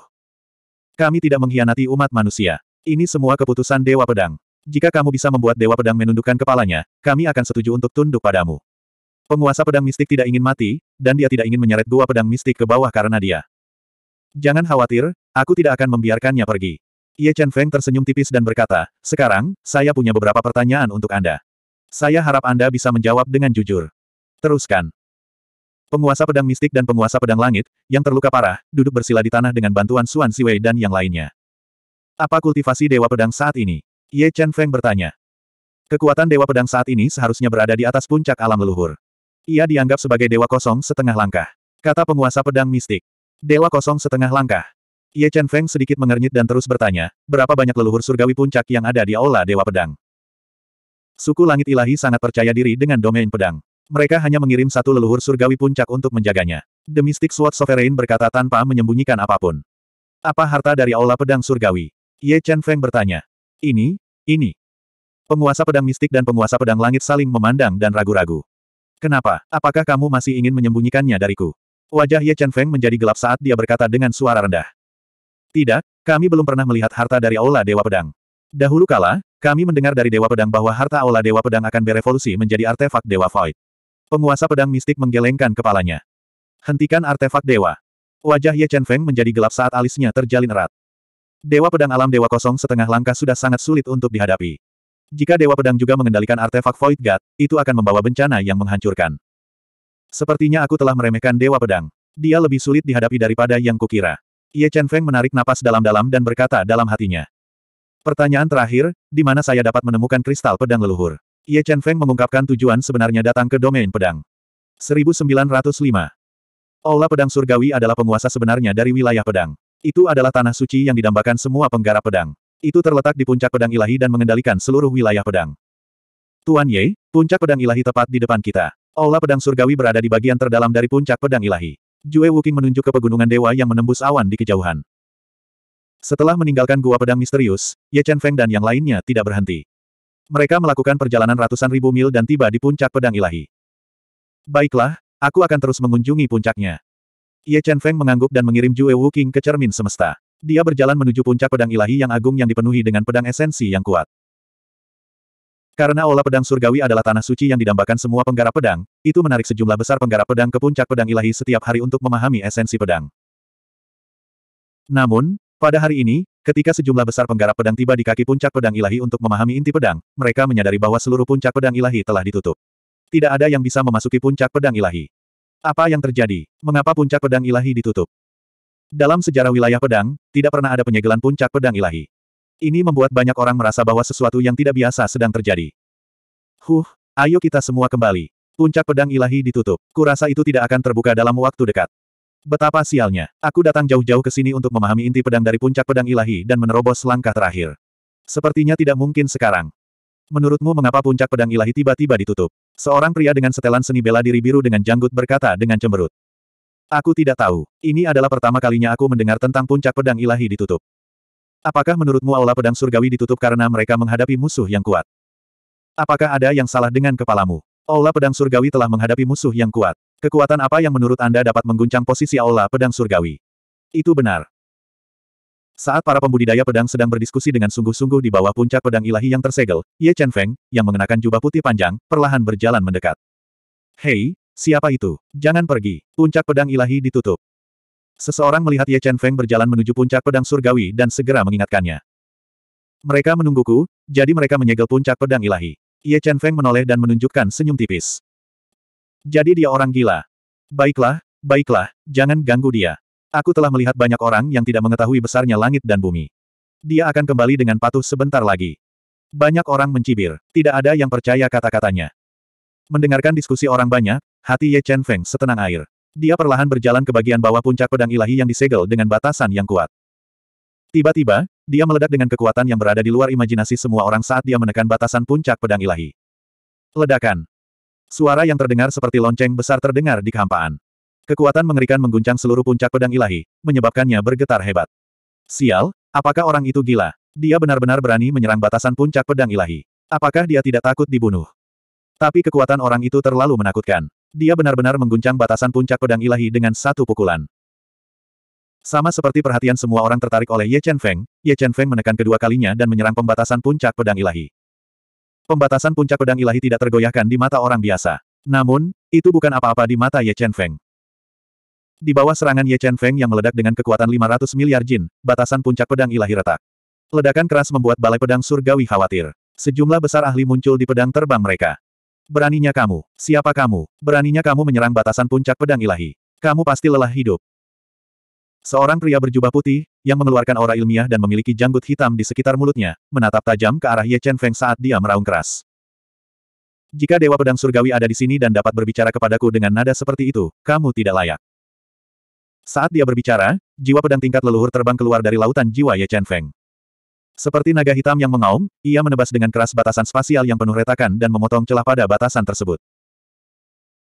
Speaker 1: Kami tidak mengkhianati umat manusia. Ini semua keputusan Dewa Pedang. Jika kamu bisa membuat Dewa Pedang menundukkan kepalanya, kami akan setuju untuk tunduk padamu. Penguasa pedang mistik tidak ingin mati, dan dia tidak ingin menyeret dua pedang mistik ke bawah karena dia. Jangan khawatir, aku tidak akan membiarkannya pergi. Ye Chen Feng tersenyum tipis dan berkata, sekarang, saya punya beberapa pertanyaan untuk Anda. Saya harap Anda bisa menjawab dengan jujur. Teruskan. Penguasa pedang mistik dan penguasa pedang langit, yang terluka parah, duduk bersila di tanah dengan bantuan Suan Siwei dan yang lainnya. Apa kultivasi Dewa Pedang saat ini? Ye Chen Feng bertanya. Kekuatan Dewa Pedang saat ini seharusnya berada di atas puncak alam leluhur. Ia dianggap sebagai Dewa Kosong setengah langkah. Kata penguasa pedang mistik. Dewa Kosong setengah langkah. Ye Chen Feng sedikit mengernyit dan terus bertanya, berapa banyak leluhur surgawi puncak yang ada di Aula Dewa Pedang? Suku Langit Ilahi sangat percaya diri dengan domain pedang. Mereka hanya mengirim satu leluhur surgawi puncak untuk menjaganya. The Mystic Sword Sovereign berkata tanpa menyembunyikan apapun. Apa harta dari Aula Pedang Surgawi? Ye Chen Feng bertanya. Ini, ini. Penguasa pedang mistik dan penguasa pedang langit saling memandang dan ragu-ragu. Kenapa? Apakah kamu masih ingin menyembunyikannya dariku? Wajah Ye Chen Feng menjadi gelap saat dia berkata dengan suara rendah. Tidak, kami belum pernah melihat harta dari Aula Dewa Pedang. Dahulu kala, kami mendengar dari Dewa Pedang bahwa harta Aula Dewa Pedang akan berevolusi menjadi artefak Dewa Void. Penguasa pedang mistik menggelengkan kepalanya. Hentikan artefak dewa. Wajah Ye Chen Feng menjadi gelap saat alisnya terjalin erat. Dewa pedang alam dewa kosong setengah langkah sudah sangat sulit untuk dihadapi. Jika dewa pedang juga mengendalikan artefak Void God, itu akan membawa bencana yang menghancurkan. Sepertinya aku telah meremehkan dewa pedang. Dia lebih sulit dihadapi daripada yang kukira. Ye Chen Feng menarik napas dalam-dalam dan berkata dalam hatinya. Pertanyaan terakhir, di mana saya dapat menemukan kristal pedang leluhur? Ye Chen Feng mengungkapkan tujuan sebenarnya datang ke domain pedang. 1905. Aula Pedang Surgawi adalah penguasa sebenarnya dari wilayah pedang. Itu adalah tanah suci yang didambakan semua penggarap pedang. Itu terletak di puncak pedang ilahi dan mengendalikan seluruh wilayah pedang. Tuan Ye, puncak pedang ilahi tepat di depan kita. Aula Pedang Surgawi berada di bagian terdalam dari puncak pedang ilahi. Jue Wuking menunjuk ke pegunungan dewa yang menembus awan di kejauhan. Setelah meninggalkan gua pedang misterius, Ye Chen Feng dan yang lainnya tidak berhenti. Mereka melakukan perjalanan ratusan ribu mil dan tiba di puncak pedang ilahi. Baiklah, aku akan terus mengunjungi puncaknya. Ye Chen Feng mengangguk dan mengirim Jue Wu King ke cermin semesta. Dia berjalan menuju puncak pedang ilahi yang agung yang dipenuhi dengan pedang esensi yang kuat. Karena olah pedang surgawi adalah tanah suci yang didambakan semua penggarap pedang, itu menarik sejumlah besar penggarap pedang ke puncak pedang ilahi setiap hari untuk memahami esensi pedang. Namun, pada hari ini, ketika sejumlah besar penggarap pedang tiba di kaki puncak pedang ilahi untuk memahami inti pedang, mereka menyadari bahwa seluruh puncak pedang ilahi telah ditutup. Tidak ada yang bisa memasuki puncak pedang ilahi. Apa yang terjadi? Mengapa puncak pedang ilahi ditutup? Dalam sejarah wilayah pedang, tidak pernah ada penyegelan puncak pedang ilahi. Ini membuat banyak orang merasa bahwa sesuatu yang tidak biasa sedang terjadi. Huh, ayo kita semua kembali. Puncak pedang ilahi ditutup. Kurasa itu tidak akan terbuka dalam waktu dekat. Betapa sialnya. Aku datang jauh-jauh ke sini untuk memahami inti pedang dari puncak pedang ilahi dan menerobos langkah terakhir. Sepertinya tidak mungkin sekarang. Menurutmu mengapa puncak pedang ilahi tiba-tiba ditutup? Seorang pria dengan setelan seni bela diri biru dengan janggut berkata dengan cemberut. Aku tidak tahu. Ini adalah pertama kalinya aku mendengar tentang puncak pedang ilahi ditutup. Apakah menurutmu aula pedang surgawi ditutup karena mereka menghadapi musuh yang kuat? Apakah ada yang salah dengan kepalamu? Aula pedang surgawi telah menghadapi musuh yang kuat. Kekuatan apa yang menurut Anda dapat mengguncang posisi aula pedang surgawi? Itu benar. Saat para pembudidaya pedang sedang berdiskusi dengan sungguh-sungguh di bawah puncak pedang ilahi yang tersegel, Ye Chen Feng, yang mengenakan jubah putih panjang, perlahan berjalan mendekat. Hei, siapa itu? Jangan pergi. Puncak pedang ilahi ditutup. Seseorang melihat Ye Chen Feng berjalan menuju puncak pedang surgawi dan segera mengingatkannya. Mereka menungguku, jadi mereka menyegel puncak pedang ilahi. Ye Chen Feng menoleh dan menunjukkan senyum tipis. Jadi dia orang gila. Baiklah, baiklah, jangan ganggu dia. Aku telah melihat banyak orang yang tidak mengetahui besarnya langit dan bumi. Dia akan kembali dengan patuh sebentar lagi. Banyak orang mencibir, tidak ada yang percaya kata-katanya. Mendengarkan diskusi orang banyak, hati Ye Chen Feng setenang air. Dia perlahan berjalan ke bagian bawah puncak pedang ilahi yang disegel dengan batasan yang kuat. Tiba-tiba, dia meledak dengan kekuatan yang berada di luar imajinasi semua orang saat dia menekan batasan puncak pedang ilahi. Ledakan. Suara yang terdengar seperti lonceng besar terdengar di kehampaan. Kekuatan mengerikan mengguncang seluruh puncak pedang ilahi, menyebabkannya bergetar hebat. Sial, apakah orang itu gila? Dia benar-benar berani menyerang batasan puncak pedang ilahi. Apakah dia tidak takut dibunuh? Tapi kekuatan orang itu terlalu menakutkan. Dia benar-benar mengguncang batasan puncak pedang ilahi dengan satu pukulan. Sama seperti perhatian semua orang tertarik oleh Ye Chen Feng, Ye Chen Feng menekan kedua kalinya dan menyerang pembatasan puncak pedang ilahi. Pembatasan puncak pedang ilahi tidak tergoyahkan di mata orang biasa. Namun, itu bukan apa-apa di mata Ye Chen Feng. Di bawah serangan Ye Chen Feng yang meledak dengan kekuatan 500 miliar jin, batasan puncak pedang ilahi retak. Ledakan keras membuat balai pedang surgawi khawatir. Sejumlah besar ahli muncul di pedang terbang mereka. Beraninya kamu, siapa kamu? Beraninya kamu menyerang batasan puncak pedang ilahi. Kamu pasti lelah hidup. Seorang pria berjubah putih, yang mengeluarkan aura ilmiah dan memiliki janggut hitam di sekitar mulutnya, menatap tajam ke arah Ye Chen Feng saat dia meraung keras. Jika Dewa Pedang Surgawi ada di sini dan dapat berbicara kepadaku dengan nada seperti itu, kamu tidak layak. Saat dia berbicara, jiwa pedang tingkat leluhur terbang keluar dari lautan jiwa Ye Chen Feng. Seperti naga hitam yang mengaum, ia menebas dengan keras batasan spasial yang penuh retakan dan memotong celah pada batasan tersebut.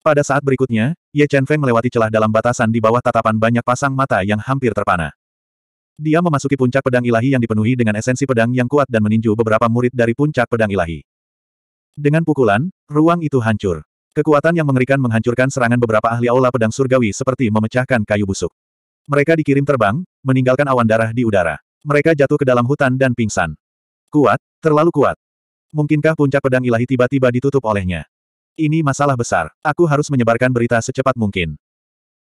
Speaker 1: Pada saat berikutnya, Ye Chen Feng melewati celah dalam batasan di bawah tatapan banyak pasang mata yang hampir terpana. Dia memasuki puncak pedang ilahi yang dipenuhi dengan esensi pedang yang kuat dan meninju beberapa murid dari puncak pedang ilahi. Dengan pukulan, ruang itu hancur. Kekuatan yang mengerikan menghancurkan serangan beberapa ahli aula pedang surgawi seperti memecahkan kayu busuk. Mereka dikirim terbang, meninggalkan awan darah di udara. Mereka jatuh ke dalam hutan dan pingsan. Kuat, terlalu kuat. Mungkinkah puncak pedang ilahi tiba-tiba ditutup olehnya? Ini masalah besar. Aku harus menyebarkan berita secepat mungkin.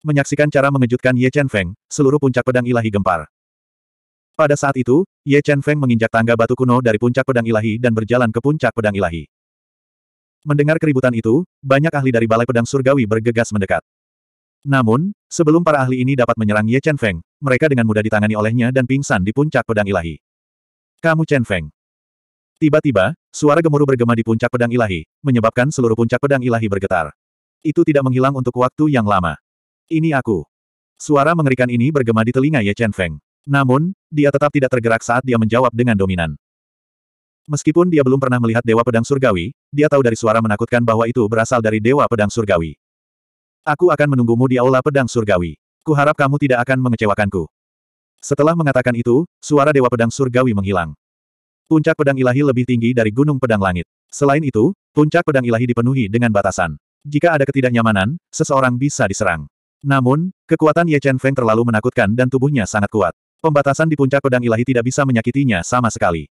Speaker 1: Menyaksikan cara mengejutkan Ye Chen Feng, seluruh puncak pedang ilahi gempar. Pada saat itu, Ye Chen Feng menginjak tangga batu kuno dari puncak pedang ilahi dan berjalan ke puncak pedang ilahi. Mendengar keributan itu, banyak ahli dari Balai Pedang Surgawi bergegas mendekat. Namun, sebelum para ahli ini dapat menyerang Ye Chen Feng, mereka dengan mudah ditangani olehnya dan pingsan di puncak pedang ilahi. Kamu Chen Feng. Tiba-tiba, suara gemuruh bergema di puncak pedang ilahi, menyebabkan seluruh puncak pedang ilahi bergetar. Itu tidak menghilang untuk waktu yang lama. Ini aku. Suara mengerikan ini bergema di telinga Ye Chen Feng. Namun, dia tetap tidak tergerak saat dia menjawab dengan dominan. Meskipun dia belum pernah melihat Dewa Pedang Surgawi, dia tahu dari suara menakutkan bahwa itu berasal dari Dewa Pedang Surgawi. Aku akan menunggumu di Aula Pedang Surgawi. Kuharap kamu tidak akan mengecewakanku. Setelah mengatakan itu, suara Dewa Pedang Surgawi menghilang. Puncak pedang ilahi lebih tinggi dari gunung pedang langit. Selain itu, puncak pedang ilahi dipenuhi dengan batasan. Jika ada ketidaknyamanan, seseorang bisa diserang. Namun, kekuatan Ye Chen Feng terlalu menakutkan dan tubuhnya sangat kuat. Pembatasan di puncak pedang ilahi tidak bisa menyakitinya sama sekali.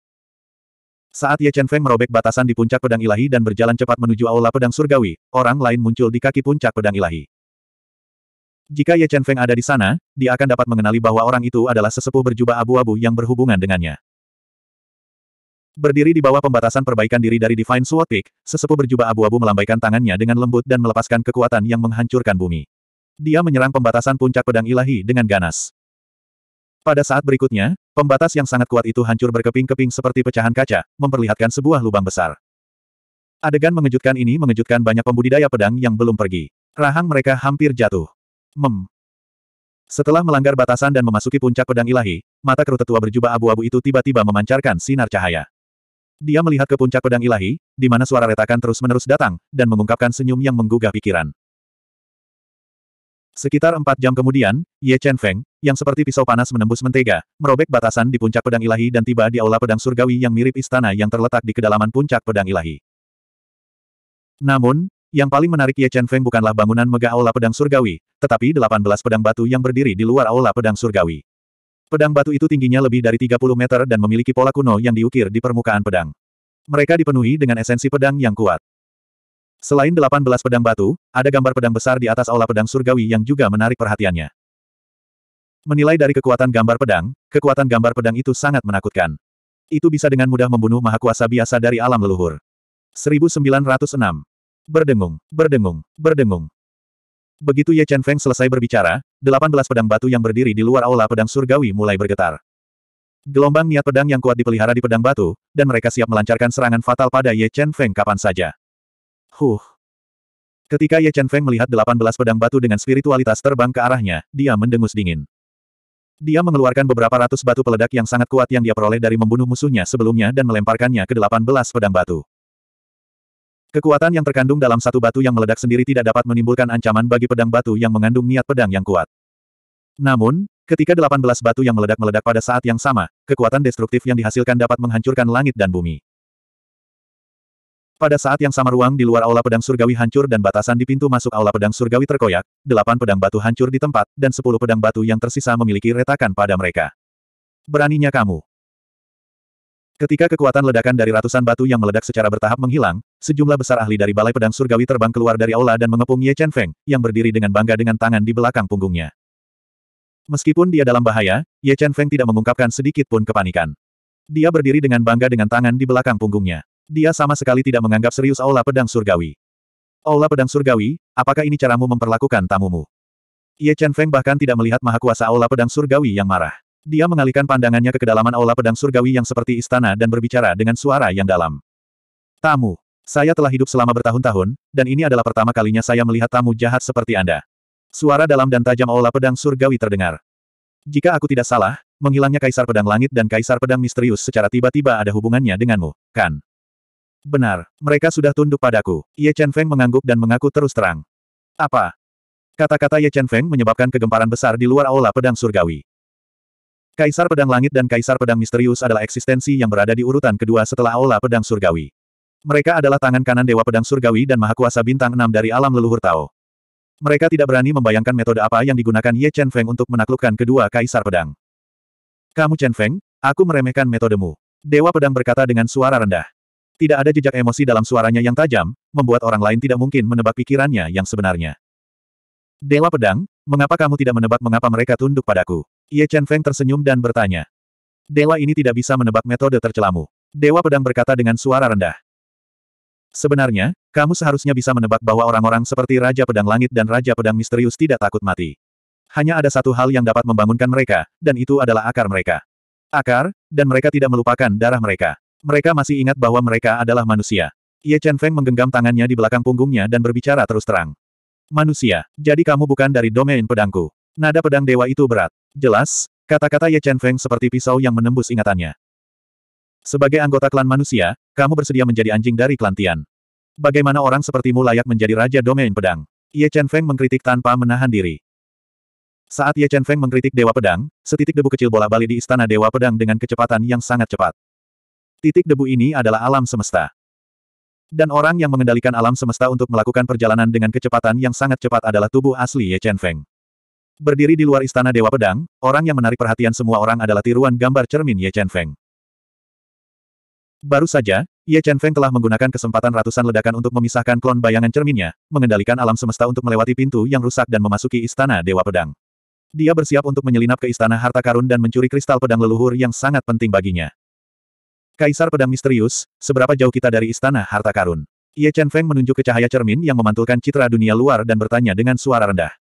Speaker 1: Saat Ye Chen Feng merobek batasan di puncak pedang ilahi dan berjalan cepat menuju aula pedang surgawi, orang lain muncul di kaki puncak pedang ilahi. Jika Ye Chen Feng ada di sana, dia akan dapat mengenali bahwa orang itu adalah sesepuh berjubah abu-abu yang berhubungan dengannya. Berdiri di bawah pembatasan perbaikan diri dari Divine Sword Peak, sesepuh berjubah abu-abu melambaikan tangannya dengan lembut dan melepaskan kekuatan yang menghancurkan bumi. Dia menyerang pembatasan puncak pedang ilahi dengan ganas. Pada saat berikutnya, pembatas yang sangat kuat itu hancur berkeping-keping seperti pecahan kaca, memperlihatkan sebuah lubang besar. Adegan mengejutkan ini mengejutkan banyak pembudidaya pedang yang belum pergi. Rahang mereka hampir jatuh. Mem. Setelah melanggar batasan dan memasuki puncak pedang ilahi, mata kerut tua berjubah abu-abu itu tiba-tiba memancarkan sinar cahaya. Dia melihat ke puncak pedang ilahi, di mana suara retakan terus-menerus datang, dan mengungkapkan senyum yang menggugah pikiran. Sekitar empat jam kemudian, Ye Chen Feng, yang seperti pisau panas menembus mentega, merobek batasan di puncak pedang ilahi dan tiba di aula pedang surgawi yang mirip istana yang terletak di kedalaman puncak pedang ilahi. Namun, yang paling menarik Ye Chen Feng bukanlah bangunan megah aula pedang surgawi, tetapi 18 pedang batu yang berdiri di luar aula pedang surgawi. Pedang batu itu tingginya lebih dari 30 meter dan memiliki pola kuno yang diukir di permukaan pedang. Mereka dipenuhi dengan esensi pedang yang kuat. Selain 18 pedang batu, ada gambar pedang besar di atas aula pedang surgawi yang juga menarik perhatiannya. Menilai dari kekuatan gambar pedang, kekuatan gambar pedang itu sangat menakutkan. Itu bisa dengan mudah membunuh mahakuasa biasa dari alam leluhur. 1906. Berdengung, berdengung, berdengung. Begitu Ye Chen Feng selesai berbicara, 18 pedang batu yang berdiri di luar aula pedang surgawi mulai bergetar. Gelombang niat pedang yang kuat dipelihara di pedang batu, dan mereka siap melancarkan serangan fatal pada Ye Chen Feng kapan saja. Huh. Ketika Ye Chen Feng melihat 18 pedang batu dengan spiritualitas terbang ke arahnya, dia mendengus dingin. Dia mengeluarkan beberapa ratus batu peledak yang sangat kuat yang dia peroleh dari membunuh musuhnya sebelumnya dan melemparkannya ke 18 pedang batu. Kekuatan yang terkandung dalam satu batu yang meledak sendiri tidak dapat menimbulkan ancaman bagi pedang batu yang mengandung niat pedang yang kuat. Namun, ketika 18 batu yang meledak-meledak pada saat yang sama, kekuatan destruktif yang dihasilkan dapat menghancurkan langit dan bumi. Pada saat yang sama ruang di luar aula pedang surgawi hancur dan batasan di pintu masuk aula pedang surgawi terkoyak, delapan pedang batu hancur di tempat, dan sepuluh pedang batu yang tersisa memiliki retakan pada mereka. Beraninya kamu. Ketika kekuatan ledakan dari ratusan batu yang meledak secara bertahap menghilang, sejumlah besar ahli dari Balai Pedang Surgawi terbang keluar dari aula dan mengepung Ye Chen Feng, yang berdiri dengan bangga dengan tangan di belakang punggungnya. Meskipun dia dalam bahaya, Ye Chen Feng tidak mengungkapkan sedikit pun kepanikan. Dia berdiri dengan bangga dengan tangan di belakang punggungnya. Dia sama sekali tidak menganggap serius Aula Pedang Surgawi. Aula Pedang Surgawi, apakah ini caramu memperlakukan tamumu? Ye Chen Feng bahkan tidak melihat maha kuasa Aula Pedang Surgawi yang marah. Dia mengalihkan pandangannya ke kedalaman Aula Pedang Surgawi yang seperti istana dan berbicara dengan suara yang dalam. Tamu, saya telah hidup selama bertahun-tahun, dan ini adalah pertama kalinya saya melihat tamu jahat seperti Anda. Suara dalam dan tajam Aula Pedang Surgawi terdengar. Jika aku tidak salah, menghilangnya Kaisar Pedang Langit dan Kaisar Pedang Misterius secara tiba-tiba ada hubungannya denganmu, kan? Benar, mereka sudah tunduk padaku. Ye Chen Feng mengangguk dan mengaku terus terang. Apa? Kata-kata Ye Chen Feng menyebabkan kegemparan besar di luar aula pedang surgawi. Kaisar Pedang Langit dan Kaisar Pedang Misterius adalah eksistensi yang berada di urutan kedua setelah aula pedang surgawi. Mereka adalah tangan kanan Dewa Pedang Surgawi dan Mahakuasa Bintang 6 dari alam leluhur Tao. Mereka tidak berani membayangkan metode apa yang digunakan Ye Chen Feng untuk menaklukkan kedua Kaisar Pedang. Kamu Chen Feng, aku meremehkan metodemu. Dewa Pedang berkata dengan suara rendah. Tidak ada jejak emosi dalam suaranya yang tajam, membuat orang lain tidak mungkin menebak pikirannya yang sebenarnya. Dewa Pedang, mengapa kamu tidak menebak mengapa mereka tunduk padaku? Ye Chen Feng tersenyum dan bertanya. Dewa ini tidak bisa menebak metode tercelamu. Dewa Pedang berkata dengan suara rendah. Sebenarnya, kamu seharusnya bisa menebak bahwa orang-orang seperti Raja Pedang Langit dan Raja Pedang Misterius tidak takut mati. Hanya ada satu hal yang dapat membangunkan mereka, dan itu adalah akar mereka. Akar, dan mereka tidak melupakan darah mereka. Mereka masih ingat bahwa mereka adalah manusia. Ye Chen Feng menggenggam tangannya di belakang punggungnya dan berbicara terus terang. Manusia, jadi kamu bukan dari domain pedangku. Nada pedang dewa itu berat. Jelas, kata-kata Ye Chen Feng seperti pisau yang menembus ingatannya. Sebagai anggota klan manusia, kamu bersedia menjadi anjing dari klan Tian. Bagaimana orang sepertimu layak menjadi raja domain pedang? Ye Chen Feng mengkritik tanpa menahan diri. Saat Ye Chen Feng mengkritik Dewa Pedang, setitik debu kecil bola balik di Istana Dewa Pedang dengan kecepatan yang sangat cepat. Titik debu ini adalah alam semesta. Dan orang yang mengendalikan alam semesta untuk melakukan perjalanan dengan kecepatan yang sangat cepat adalah tubuh asli Ye Chen Feng. Berdiri di luar istana Dewa Pedang, orang yang menarik perhatian semua orang adalah tiruan gambar cermin Ye Chen Feng. Baru saja, Ye Chen Feng telah menggunakan kesempatan ratusan ledakan untuk memisahkan klon bayangan cerminnya, mengendalikan alam semesta untuk melewati pintu yang rusak dan memasuki istana Dewa Pedang. Dia bersiap untuk menyelinap ke istana harta karun dan mencuri kristal pedang leluhur yang sangat penting baginya. Kaisar Pedang Misterius, seberapa jauh kita dari Istana Harta Karun? Ye Chen Feng menunjuk ke cahaya cermin yang memantulkan citra dunia luar dan bertanya dengan suara rendah.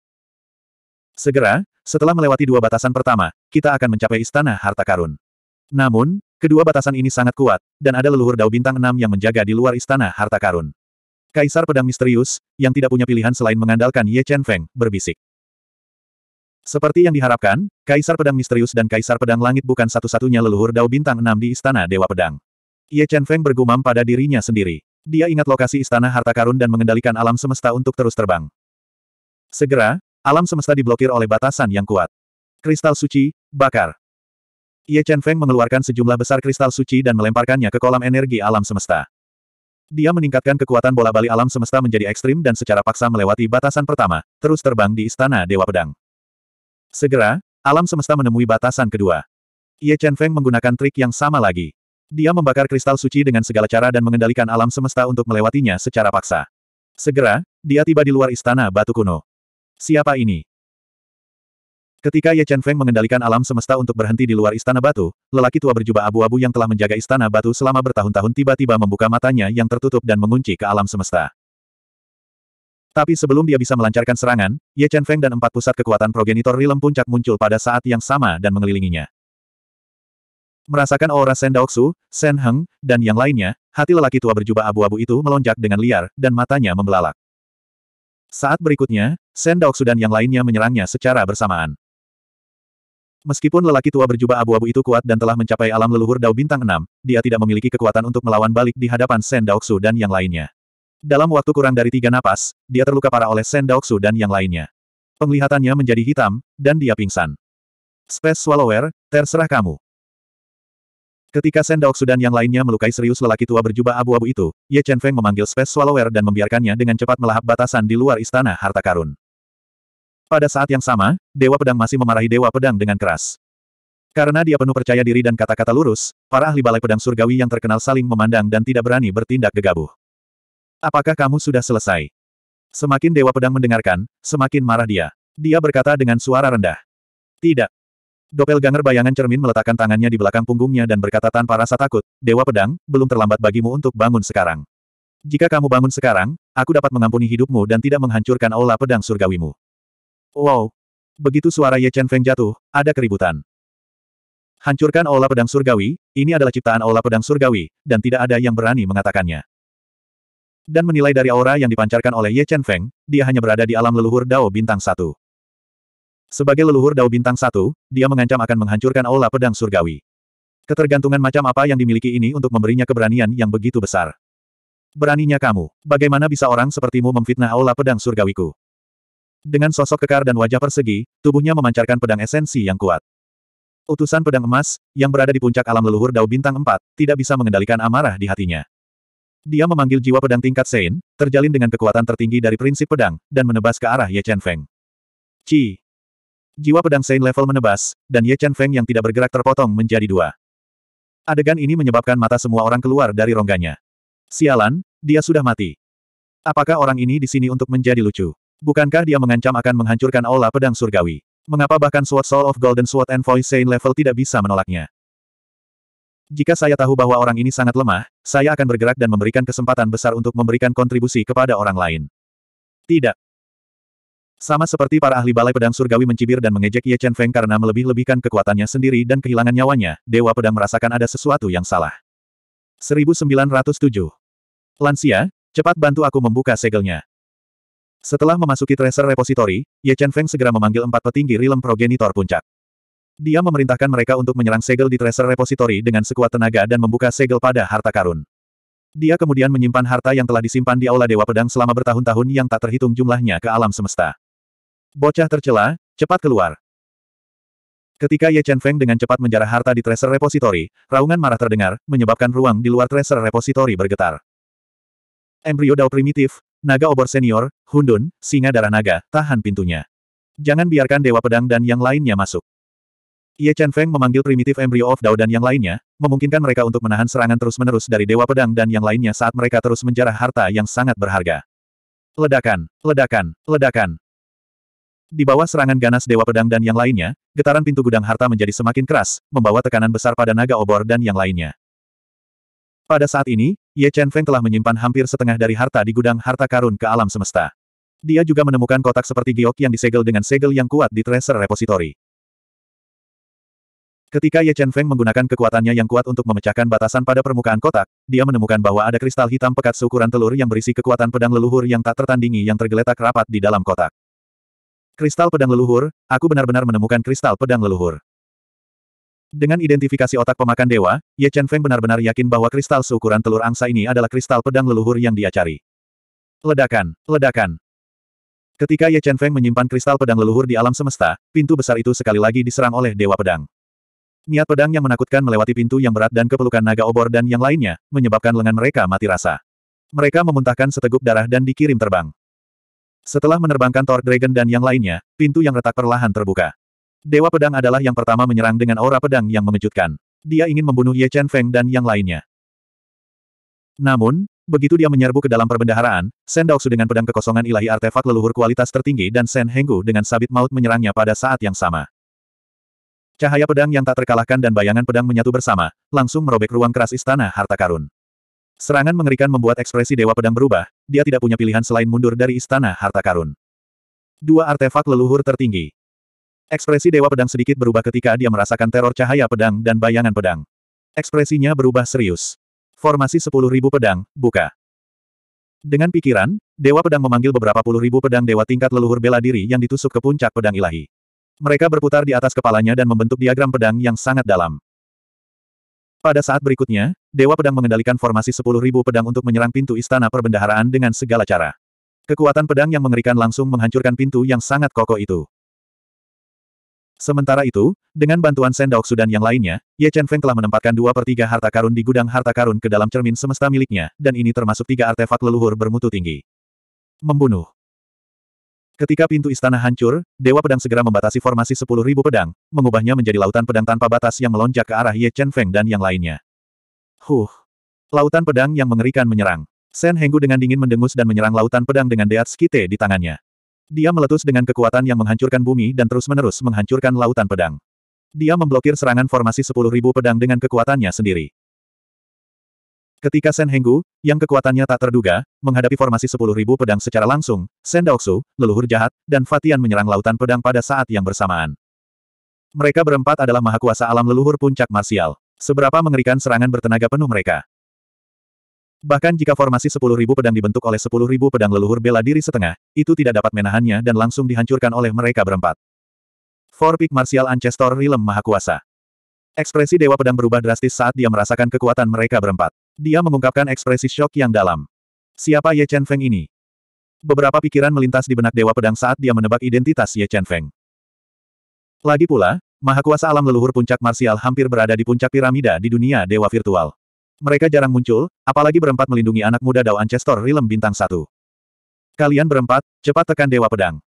Speaker 1: Segera, setelah melewati dua batasan pertama, kita akan mencapai Istana Harta Karun. Namun, kedua batasan ini sangat kuat, dan ada leluhur Dao Bintang 6 yang menjaga di luar Istana Harta Karun. Kaisar Pedang Misterius, yang tidak punya pilihan selain mengandalkan Ye Chen Feng, berbisik. Seperti yang diharapkan, Kaisar Pedang Misterius dan Kaisar Pedang Langit bukan satu-satunya leluhur Dao Bintang 6 di Istana Dewa Pedang. Ye Chen Feng bergumam pada dirinya sendiri. Dia ingat lokasi Istana Harta Karun dan mengendalikan alam semesta untuk terus terbang. Segera, alam semesta diblokir oleh batasan yang kuat. Kristal suci, bakar. Ye Chen Feng mengeluarkan sejumlah besar kristal suci dan melemparkannya ke kolam energi alam semesta. Dia meningkatkan kekuatan bola bali alam semesta menjadi ekstrim dan secara paksa melewati batasan pertama, terus terbang di Istana Dewa Pedang. Segera, alam semesta menemui batasan kedua. Ye Chen Feng menggunakan trik yang sama lagi. Dia membakar kristal suci dengan segala cara dan mengendalikan alam semesta untuk melewatinya secara paksa. Segera, dia tiba di luar istana batu kuno. Siapa ini? Ketika Ye Chen Feng mengendalikan alam semesta untuk berhenti di luar istana batu, lelaki tua berjubah abu-abu yang telah menjaga istana batu selama bertahun-tahun tiba-tiba membuka matanya yang tertutup dan mengunci ke alam semesta. Tapi sebelum dia bisa melancarkan serangan, Ye Chen Feng dan empat pusat kekuatan progenitor rilem puncak muncul pada saat yang sama dan mengelilinginya. Merasakan aura Shen Daoksu, Shen Heng, dan yang lainnya, hati lelaki tua berjubah abu-abu itu melonjak dengan liar, dan matanya membelalak. Saat berikutnya, Shen Daoksu dan yang lainnya menyerangnya secara bersamaan. Meskipun lelaki tua berjubah abu-abu itu kuat dan telah mencapai alam leluhur Dao Bintang 6, dia tidak memiliki kekuatan untuk melawan balik di hadapan Shen Daoksu dan yang lainnya. Dalam waktu kurang dari tiga napas, dia terluka parah oleh Sen Daoksu dan yang lainnya. Penglihatannya menjadi hitam, dan dia pingsan. Space Swallower, terserah kamu. Ketika Sen Daoksu dan yang lainnya melukai serius lelaki tua berjubah abu-abu itu, Ye Chen Feng memanggil Space Swallower dan membiarkannya dengan cepat melahap batasan di luar istana harta karun. Pada saat yang sama, Dewa Pedang masih memarahi Dewa Pedang dengan keras. Karena dia penuh percaya diri dan kata-kata lurus, para ahli balai pedang surgawi yang terkenal saling memandang dan tidak berani bertindak gegabah. Apakah kamu sudah selesai? Semakin Dewa Pedang mendengarkan, semakin marah dia. Dia berkata dengan suara rendah. Tidak. Doppelganger bayangan cermin meletakkan tangannya di belakang punggungnya dan berkata tanpa rasa takut, Dewa Pedang, belum terlambat bagimu untuk bangun sekarang. Jika kamu bangun sekarang, aku dapat mengampuni hidupmu dan tidak menghancurkan Olah pedang surgawimu. Wow! Begitu suara Ye Chen Feng jatuh, ada keributan. Hancurkan Olah pedang surgawi, ini adalah ciptaan Olah pedang surgawi, dan tidak ada yang berani mengatakannya. Dan menilai dari aura yang dipancarkan oleh Ye Chen Feng, dia hanya berada di alam leluhur Dao Bintang satu. Sebagai leluhur Dao Bintang satu, dia mengancam akan menghancurkan aula pedang surgawi. Ketergantungan macam apa yang dimiliki ini untuk memberinya keberanian yang begitu besar. Beraninya kamu, bagaimana bisa orang sepertimu memfitnah aula pedang surgawiku? Dengan sosok kekar dan wajah persegi, tubuhnya memancarkan pedang esensi yang kuat. Utusan pedang emas, yang berada di puncak alam leluhur Dao Bintang 4, tidak bisa mengendalikan amarah di hatinya. Dia memanggil jiwa pedang tingkat Sein, terjalin dengan kekuatan tertinggi dari prinsip pedang, dan menebas ke arah Ye Chen Feng. Ci! Jiwa pedang Sein level menebas, dan Ye Chen Feng yang tidak bergerak terpotong menjadi dua. Adegan ini menyebabkan mata semua orang keluar dari rongganya. Sialan, dia sudah mati. Apakah orang ini di sini untuk menjadi lucu? Bukankah dia mengancam akan menghancurkan aula pedang surgawi? Mengapa bahkan Sword Soul of Golden Sword Envoy Sein level tidak bisa menolaknya? Jika saya tahu bahwa orang ini sangat lemah, saya akan bergerak dan memberikan kesempatan besar untuk memberikan kontribusi kepada orang lain. Tidak. Sama seperti para ahli balai pedang surgawi mencibir dan mengejek Ye Chen Feng karena melebih-lebihkan kekuatannya sendiri dan kehilangan nyawanya, Dewa Pedang merasakan ada sesuatu yang salah. 1907. Lansia, cepat bantu aku membuka segelnya. Setelah memasuki tracer repository, Ye Chen Feng segera memanggil empat petinggi Rilem Progenitor Puncak. Dia memerintahkan mereka untuk menyerang segel di Treasure Repository dengan sekuat tenaga dan membuka segel pada harta karun. Dia kemudian menyimpan harta yang telah disimpan di Aula Dewa Pedang selama bertahun-tahun yang tak terhitung jumlahnya ke alam semesta. Bocah tercela, cepat keluar. Ketika Ye Chen Feng dengan cepat menjarah harta di Treasure Repository, raungan marah terdengar, menyebabkan ruang di luar Treasure Repository bergetar. Embrio Dao primitif, naga obor senior, hundun, singa darah naga, tahan pintunya. Jangan biarkan Dewa Pedang dan yang lainnya masuk. Ye Chen Feng memanggil primitif embrio of Dao dan yang lainnya, memungkinkan mereka untuk menahan serangan terus-menerus dari Dewa Pedang dan yang lainnya saat mereka terus menjarah harta yang sangat berharga. Ledakan, ledakan, ledakan. Di bawah serangan ganas Dewa Pedang dan yang lainnya, getaran pintu gudang harta menjadi semakin keras, membawa tekanan besar pada naga obor dan yang lainnya. Pada saat ini, Ye Chen Feng telah menyimpan hampir setengah dari harta di gudang harta karun ke alam semesta. Dia juga menemukan kotak seperti giok yang disegel dengan segel yang kuat di tracer Repository. Ketika Ye Chen Feng menggunakan kekuatannya yang kuat untuk memecahkan batasan pada permukaan kotak, dia menemukan bahwa ada kristal hitam pekat seukuran telur yang berisi kekuatan pedang leluhur yang tak tertandingi yang tergeletak rapat di dalam kotak. Kristal pedang leluhur, aku benar-benar menemukan kristal pedang leluhur. Dengan identifikasi otak pemakan dewa, Ye Chen Feng benar-benar yakin bahwa kristal seukuran telur angsa ini adalah kristal pedang leluhur yang dia cari. Ledakan, ledakan. Ketika Ye Chen Feng menyimpan kristal pedang leluhur di alam semesta, pintu besar itu sekali lagi diserang oleh dewa pedang. Niat pedang yang menakutkan melewati pintu yang berat dan kepelukan naga obor dan yang lainnya, menyebabkan lengan mereka mati rasa. Mereka memuntahkan seteguk darah dan dikirim terbang. Setelah menerbangkan Thor Dragon dan yang lainnya, pintu yang retak perlahan terbuka. Dewa Pedang adalah yang pertama menyerang dengan aura pedang yang mengejutkan. Dia ingin membunuh Ye Chen Feng dan yang lainnya. Namun, begitu dia menyerbu ke dalam perbendaharaan, Shen Daoxu dengan pedang kekosongan ilahi artefak leluhur kualitas tertinggi dan Shen Henggu dengan sabit maut menyerangnya pada saat yang sama. Cahaya pedang yang tak terkalahkan dan bayangan pedang menyatu bersama, langsung merobek ruang keras istana harta karun. Serangan mengerikan membuat ekspresi Dewa Pedang berubah, dia tidak punya pilihan selain mundur dari istana harta karun. Dua artefak leluhur tertinggi. Ekspresi Dewa Pedang sedikit berubah ketika dia merasakan teror cahaya pedang dan bayangan pedang. Ekspresinya berubah serius. Formasi 10.000 pedang, buka. Dengan pikiran, Dewa Pedang memanggil beberapa puluh ribu pedang Dewa tingkat leluhur bela diri yang ditusuk ke puncak pedang ilahi. Mereka berputar di atas kepalanya dan membentuk diagram pedang yang sangat dalam. Pada saat berikutnya, Dewa Pedang mengendalikan formasi 10.000 pedang untuk menyerang pintu istana perbendaharaan dengan segala cara. Kekuatan pedang yang mengerikan langsung menghancurkan pintu yang sangat kokoh itu. Sementara itu, dengan bantuan sendok sudan yang lainnya, Ye Chen Feng telah menempatkan dua per tiga harta karun di gudang harta karun ke dalam cermin semesta miliknya, dan ini termasuk tiga artefak leluhur bermutu tinggi. Membunuh. Ketika pintu istana hancur, Dewa Pedang segera membatasi formasi sepuluh ribu pedang, mengubahnya menjadi lautan pedang tanpa batas yang melonjak ke arah Ye Chen Feng dan yang lainnya. Huh! Lautan pedang yang mengerikan menyerang. Shen Henggu dengan dingin mendengus dan menyerang lautan pedang dengan Deat skite di tangannya. Dia meletus dengan kekuatan yang menghancurkan bumi dan terus-menerus menghancurkan lautan pedang. Dia memblokir serangan formasi sepuluh ribu pedang dengan kekuatannya sendiri. Ketika Sen Henggu, yang kekuatannya tak terduga, menghadapi formasi 10.000 pedang secara langsung, Sen Daoksu, leluhur jahat, dan Fatian menyerang lautan pedang pada saat yang bersamaan. Mereka berempat adalah mahakuasa alam leluhur puncak marsial. Seberapa mengerikan serangan bertenaga penuh mereka. Bahkan jika formasi 10.000 pedang dibentuk oleh 10.000 pedang leluhur bela diri setengah, itu tidak dapat menahannya dan langsung dihancurkan oleh mereka berempat. Four Peak Martial Ancestor Realm Mahakuasa Ekspresi Dewa Pedang berubah drastis saat dia merasakan kekuatan mereka berempat. Dia mengungkapkan ekspresi shock yang dalam. Siapa Ye Chen Feng ini? Beberapa pikiran melintas di benak Dewa Pedang saat dia menebak identitas Ye Chen Feng. Lagi pula, Mahakuasa alam leluhur puncak marsial hampir berada di puncak piramida di dunia dewa virtual. Mereka jarang muncul, apalagi berempat melindungi anak muda Dao Ancestor rilem Bintang satu. Kalian berempat, cepat tekan Dewa Pedang.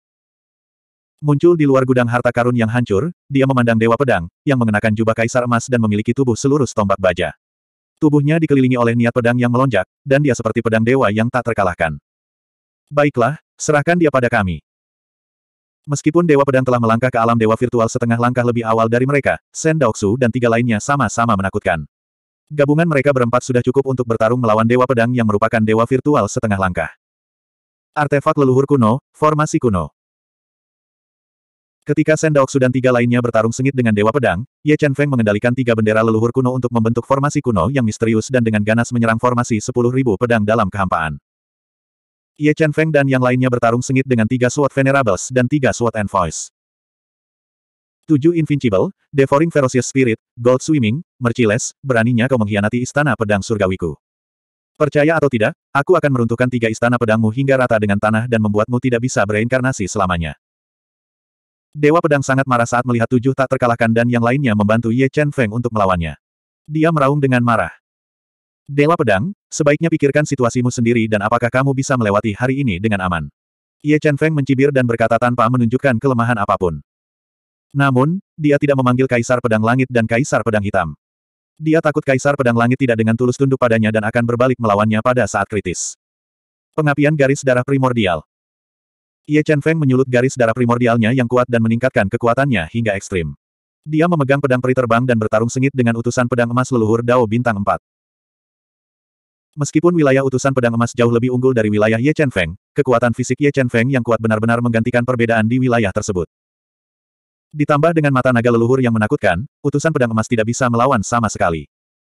Speaker 1: Muncul di luar gudang harta karun yang hancur, dia memandang Dewa Pedang, yang mengenakan jubah kaisar emas dan memiliki tubuh seluruh tombak baja. Tubuhnya dikelilingi oleh niat pedang yang melonjak, dan dia seperti pedang dewa yang tak terkalahkan. Baiklah, serahkan dia pada kami. Meskipun Dewa Pedang telah melangkah ke alam dewa virtual setengah langkah lebih awal dari mereka, Sen Daoksu dan tiga lainnya sama-sama menakutkan. Gabungan mereka berempat sudah cukup untuk bertarung melawan Dewa Pedang yang merupakan dewa virtual setengah langkah. Artefak leluhur kuno, formasi kuno. Ketika Sendok Sudan tiga lainnya bertarung sengit dengan Dewa Pedang, Ye Chen Feng mengendalikan tiga bendera leluhur kuno untuk membentuk formasi kuno yang misterius dan dengan ganas menyerang formasi sepuluh ribu pedang dalam kehampaan. Ye Chen Feng dan yang lainnya bertarung sengit dengan tiga Sword Venerables dan tiga Sword Envoys. 7 Invincible, Devouring Ferocious Spirit, Gold Swimming, Merciless, beraninya kau mengkhianati istana pedang surgawiku. Percaya atau tidak, aku akan meruntuhkan tiga istana pedangmu hingga rata dengan tanah dan membuatmu tidak bisa bereinkarnasi selamanya. Dewa Pedang sangat marah saat melihat tujuh tak terkalahkan dan yang lainnya membantu Ye Chen Feng untuk melawannya. Dia meraung dengan marah. Dewa Pedang, sebaiknya pikirkan situasimu sendiri dan apakah kamu bisa melewati hari ini dengan aman. Ye Chen Feng mencibir dan berkata tanpa menunjukkan kelemahan apapun. Namun, dia tidak memanggil Kaisar Pedang Langit dan Kaisar Pedang Hitam. Dia takut Kaisar Pedang Langit tidak dengan tulus tunduk padanya dan akan berbalik melawannya pada saat kritis. Pengapian garis darah primordial. Ye Chen Feng menyulut garis darah primordialnya yang kuat dan meningkatkan kekuatannya hingga ekstrim. Dia memegang pedang peri terbang dan bertarung sengit dengan utusan pedang emas leluhur Dao Bintang 4. Meskipun wilayah utusan pedang emas jauh lebih unggul dari wilayah Ye Chen Feng, kekuatan fisik Ye Chen Feng yang kuat benar-benar menggantikan perbedaan di wilayah tersebut. Ditambah dengan mata naga leluhur yang menakutkan, utusan pedang emas tidak bisa melawan sama sekali.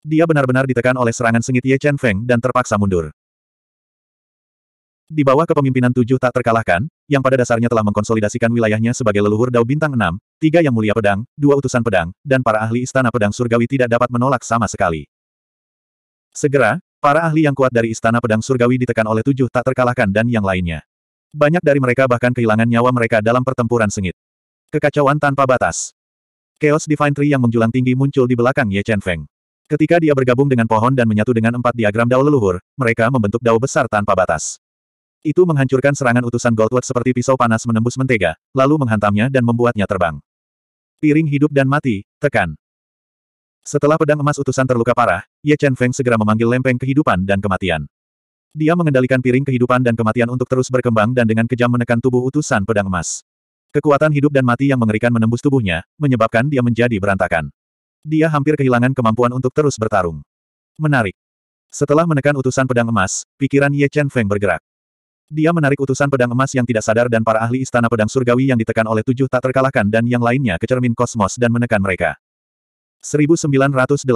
Speaker 1: Dia benar-benar ditekan oleh serangan sengit Ye Chen Feng dan terpaksa mundur. Di bawah kepemimpinan tujuh tak terkalahkan, yang pada dasarnya telah mengkonsolidasikan wilayahnya sebagai leluhur dao bintang enam, tiga yang mulia pedang, dua utusan pedang, dan para ahli istana pedang surgawi tidak dapat menolak sama sekali. Segera, para ahli yang kuat dari istana pedang surgawi ditekan oleh tujuh tak terkalahkan dan yang lainnya. Banyak dari mereka bahkan kehilangan nyawa mereka dalam pertempuran sengit. Kekacauan tanpa batas. Chaos Divine Tree yang menjulang tinggi muncul di belakang Ye Chen Feng. Ketika dia bergabung dengan pohon dan menyatu dengan empat diagram dao leluhur, mereka membentuk dao besar tanpa batas. Itu menghancurkan serangan utusan Goldwood seperti pisau panas menembus mentega, lalu menghantamnya dan membuatnya terbang. Piring hidup dan mati, tekan. Setelah pedang emas utusan terluka parah, Ye Chen Feng segera memanggil lempeng kehidupan dan kematian. Dia mengendalikan piring kehidupan dan kematian untuk terus berkembang dan dengan kejam menekan tubuh utusan pedang emas. Kekuatan hidup dan mati yang mengerikan menembus tubuhnya, menyebabkan dia menjadi berantakan. Dia hampir kehilangan kemampuan untuk terus bertarung. Menarik. Setelah menekan utusan pedang emas, pikiran Ye Chen Feng bergerak. Dia menarik utusan pedang emas yang tidak sadar dan para ahli istana pedang surgawi yang ditekan oleh tujuh tak terkalahkan dan yang lainnya ke cermin kosmos dan menekan mereka. 1908.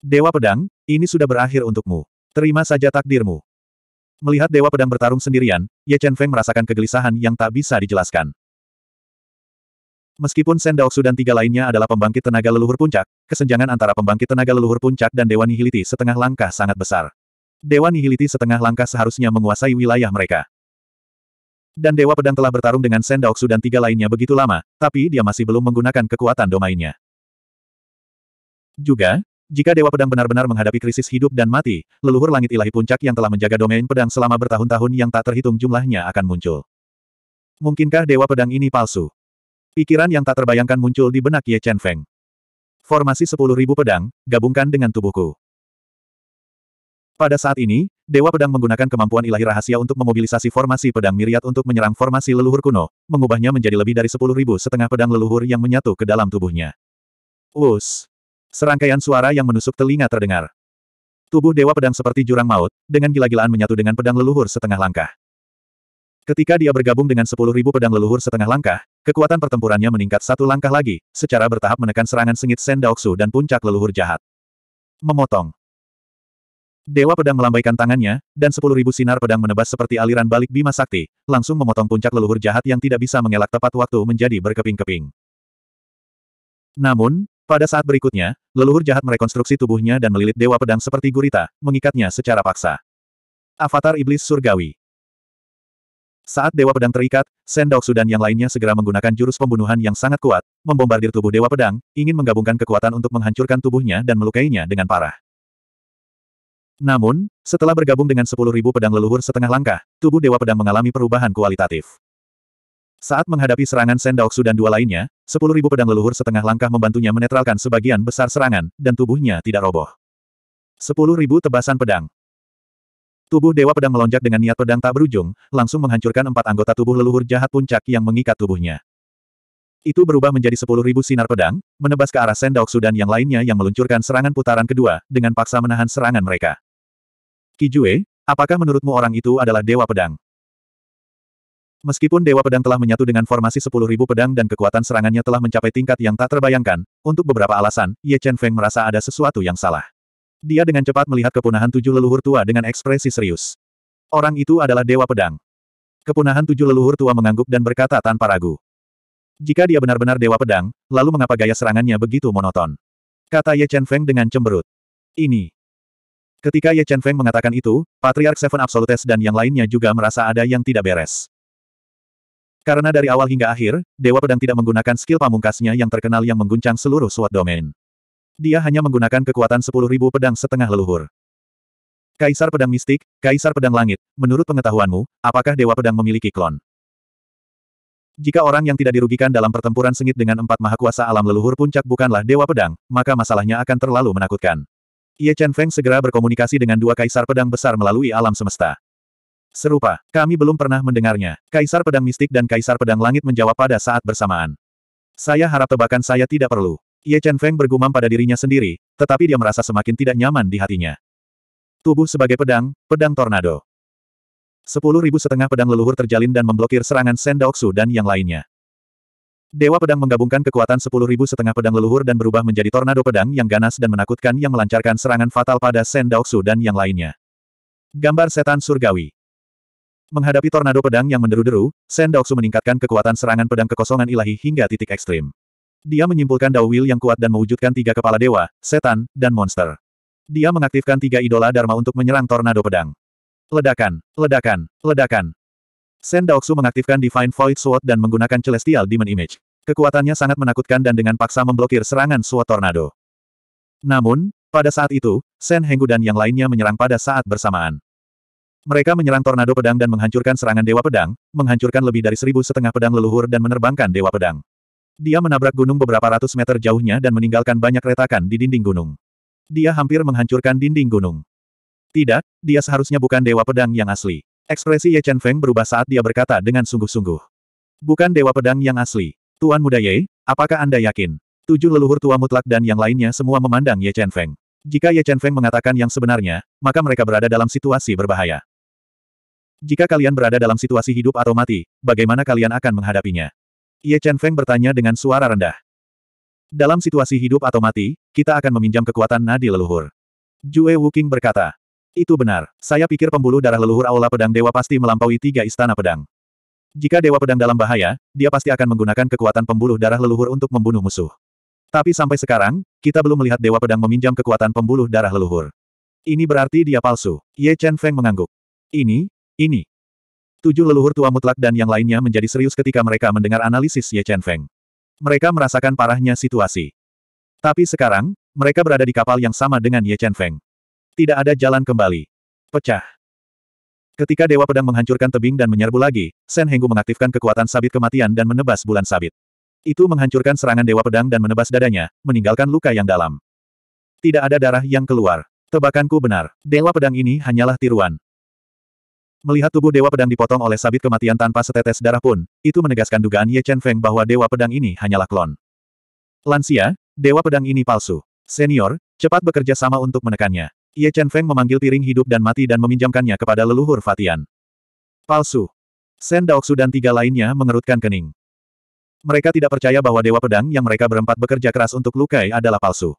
Speaker 1: Dewa Pedang, ini sudah berakhir untukmu. Terima saja takdirmu. Melihat Dewa Pedang bertarung sendirian, Ye Chen Feng merasakan kegelisahan yang tak bisa dijelaskan. Meskipun Shen Daoksu dan tiga lainnya adalah pembangkit tenaga leluhur puncak, kesenjangan antara pembangkit tenaga leluhur puncak dan Dewa Nihiliti setengah langkah sangat besar. Dewa Nihiliti setengah langkah seharusnya menguasai wilayah mereka. Dan Dewa Pedang telah bertarung dengan Sen Daoksu dan tiga lainnya begitu lama, tapi dia masih belum menggunakan kekuatan domainnya. Juga, jika Dewa Pedang benar-benar menghadapi krisis hidup dan mati, leluhur langit ilahi puncak yang telah menjaga domain pedang selama bertahun-tahun yang tak terhitung jumlahnya akan muncul. Mungkinkah Dewa Pedang ini palsu? Pikiran yang tak terbayangkan muncul di benak Ye Chen Feng. Formasi 10.000 pedang, gabungkan dengan tubuhku. Pada saat ini, Dewa Pedang menggunakan kemampuan ilahi rahasia untuk memobilisasi formasi pedang miriat untuk menyerang formasi leluhur kuno, mengubahnya menjadi lebih dari sepuluh ribu setengah pedang leluhur yang menyatu ke dalam tubuhnya. Us! Serangkaian suara yang menusuk telinga terdengar. Tubuh Dewa Pedang seperti jurang maut, dengan gila-gilaan menyatu dengan pedang leluhur setengah langkah. Ketika dia bergabung dengan sepuluh ribu pedang leluhur setengah langkah, kekuatan pertempurannya meningkat satu langkah lagi, secara bertahap menekan serangan sengit Sen Daoksu dan puncak leluhur jahat. Memotong. Dewa pedang melambaikan tangannya, dan sepuluh ribu sinar pedang menebas seperti aliran balik Bima Sakti, langsung memotong puncak leluhur jahat yang tidak bisa mengelak tepat waktu menjadi berkeping-keping. Namun, pada saat berikutnya, leluhur jahat merekonstruksi tubuhnya dan melilit Dewa pedang seperti gurita, mengikatnya secara paksa. Avatar Iblis Surgawi Saat Dewa Pedang terikat, Sendok Sudan yang lainnya segera menggunakan jurus pembunuhan yang sangat kuat, membombardir tubuh Dewa Pedang, ingin menggabungkan kekuatan untuk menghancurkan tubuhnya dan melukainya dengan parah. Namun, setelah bergabung dengan 10.000 pedang leluhur setengah langkah, tubuh Dewa Pedang mengalami perubahan kualitatif. Saat menghadapi serangan Sendaoksu dan dua lainnya, 10.000 pedang leluhur setengah langkah membantunya menetralkan sebagian besar serangan, dan tubuhnya tidak roboh. 10.000 tebasan pedang. Tubuh Dewa Pedang melonjak dengan niat pedang tak berujung, langsung menghancurkan empat anggota tubuh leluhur jahat puncak yang mengikat tubuhnya. Itu berubah menjadi 10.000 sinar pedang, menebas ke arah Sendaoksu dan yang lainnya yang meluncurkan serangan putaran kedua, dengan paksa menahan serangan mereka. Kijue, apakah menurutmu orang itu adalah Dewa Pedang? Meskipun Dewa Pedang telah menyatu dengan formasi 10.000 pedang dan kekuatan serangannya telah mencapai tingkat yang tak terbayangkan, untuk beberapa alasan, Ye Chen Feng merasa ada sesuatu yang salah. Dia dengan cepat melihat kepunahan tujuh leluhur tua dengan ekspresi serius. Orang itu adalah Dewa Pedang. Kepunahan tujuh leluhur tua mengangguk dan berkata tanpa ragu. Jika dia benar-benar Dewa Pedang, lalu mengapa gaya serangannya begitu monoton? Kata Ye Chen Feng dengan cemberut. Ini, Ketika Ye Chen Feng mengatakan itu, Patriark Seven Absolutes dan yang lainnya juga merasa ada yang tidak beres. Karena dari awal hingga akhir, Dewa Pedang tidak menggunakan skill pamungkasnya yang terkenal yang mengguncang seluruh suatu Domain. Dia hanya menggunakan kekuatan 10.000 pedang setengah leluhur. Kaisar Pedang Mistik, Kaisar Pedang Langit, menurut pengetahuanmu, apakah Dewa Pedang memiliki klon? Jika orang yang tidak dirugikan dalam pertempuran sengit dengan empat maha kuasa alam leluhur puncak bukanlah Dewa Pedang, maka masalahnya akan terlalu menakutkan. Ye Chen Feng segera berkomunikasi dengan dua kaisar pedang besar melalui alam semesta. Serupa, kami belum pernah mendengarnya. Kaisar pedang mistik dan kaisar pedang langit menjawab pada saat bersamaan. Saya harap tebakan saya tidak perlu. Ye Chen Feng bergumam pada dirinya sendiri, tetapi dia merasa semakin tidak nyaman di hatinya. Tubuh sebagai pedang, pedang tornado. Sepuluh ribu setengah pedang leluhur terjalin dan memblokir serangan Sen Daoksu dan yang lainnya. Dewa pedang menggabungkan kekuatan sepuluh ribu setengah pedang leluhur dan berubah menjadi tornado pedang yang ganas dan menakutkan yang melancarkan serangan fatal pada Sen Daoksu dan yang lainnya. Gambar Setan Surgawi Menghadapi tornado pedang yang menderu-deru, Sen Daoksu meningkatkan kekuatan serangan pedang kekosongan ilahi hingga titik ekstrim. Dia menyimpulkan Dawil yang kuat dan mewujudkan tiga kepala dewa, setan, dan monster. Dia mengaktifkan tiga idola Dharma untuk menyerang tornado pedang. Ledakan, ledakan, ledakan. Sen Daoksu mengaktifkan Divine Void Sword dan menggunakan Celestial Demon Image. Kekuatannya sangat menakutkan dan dengan paksa memblokir serangan Sword Tornado. Namun, pada saat itu, Sen Henggu dan yang lainnya menyerang pada saat bersamaan. Mereka menyerang tornado pedang dan menghancurkan serangan Dewa Pedang, menghancurkan lebih dari seribu setengah pedang leluhur dan menerbangkan Dewa Pedang. Dia menabrak gunung beberapa ratus meter jauhnya dan meninggalkan banyak retakan di dinding gunung. Dia hampir menghancurkan dinding gunung. Tidak, dia seharusnya bukan Dewa Pedang yang asli. Ekspresi Ye Chen Feng berubah saat dia berkata dengan sungguh-sungguh. Bukan Dewa Pedang yang asli. Tuan Muda Ye, apakah Anda yakin? Tujuh leluhur tua mutlak dan yang lainnya semua memandang Ye Chen Feng. Jika Ye Chen Feng mengatakan yang sebenarnya, maka mereka berada dalam situasi berbahaya. Jika kalian berada dalam situasi hidup atau mati, bagaimana kalian akan menghadapinya? Ye Chen Feng bertanya dengan suara rendah. Dalam situasi hidup atau mati, kita akan meminjam kekuatan nadi leluhur. Jue Wuking berkata, itu benar. Saya pikir pembuluh darah leluhur Aula Pedang Dewa pasti melampaui tiga istana pedang. Jika Dewa Pedang dalam bahaya, dia pasti akan menggunakan kekuatan pembuluh darah leluhur untuk membunuh musuh. Tapi sampai sekarang, kita belum melihat Dewa Pedang meminjam kekuatan pembuluh darah leluhur. Ini berarti dia palsu. Ye Chen Feng mengangguk. Ini, ini. Tujuh leluhur tua mutlak dan yang lainnya menjadi serius ketika mereka mendengar analisis Ye Chen Feng. Mereka merasakan parahnya situasi. Tapi sekarang, mereka berada di kapal yang sama dengan Ye Chen Feng. Tidak ada jalan kembali. Pecah. Ketika Dewa Pedang menghancurkan tebing dan menyerbu lagi, Sen Henggu mengaktifkan kekuatan sabit kematian dan menebas bulan sabit. Itu menghancurkan serangan Dewa Pedang dan menebas dadanya, meninggalkan luka yang dalam. Tidak ada darah yang keluar. Tebakanku benar. Dewa Pedang ini hanyalah tiruan. Melihat tubuh Dewa Pedang dipotong oleh sabit kematian tanpa setetes darah pun, itu menegaskan dugaan Ye Chen Feng bahwa Dewa Pedang ini hanyalah klon. Lansia, Dewa Pedang ini palsu. Senior, cepat bekerja sama untuk menekannya. Ye Chen Feng memanggil piring hidup dan mati dan meminjamkannya kepada leluhur Fatian. Palsu. Sen Daoksu dan tiga lainnya mengerutkan kening. Mereka tidak percaya bahwa Dewa Pedang yang mereka berempat bekerja keras untuk lukai adalah palsu.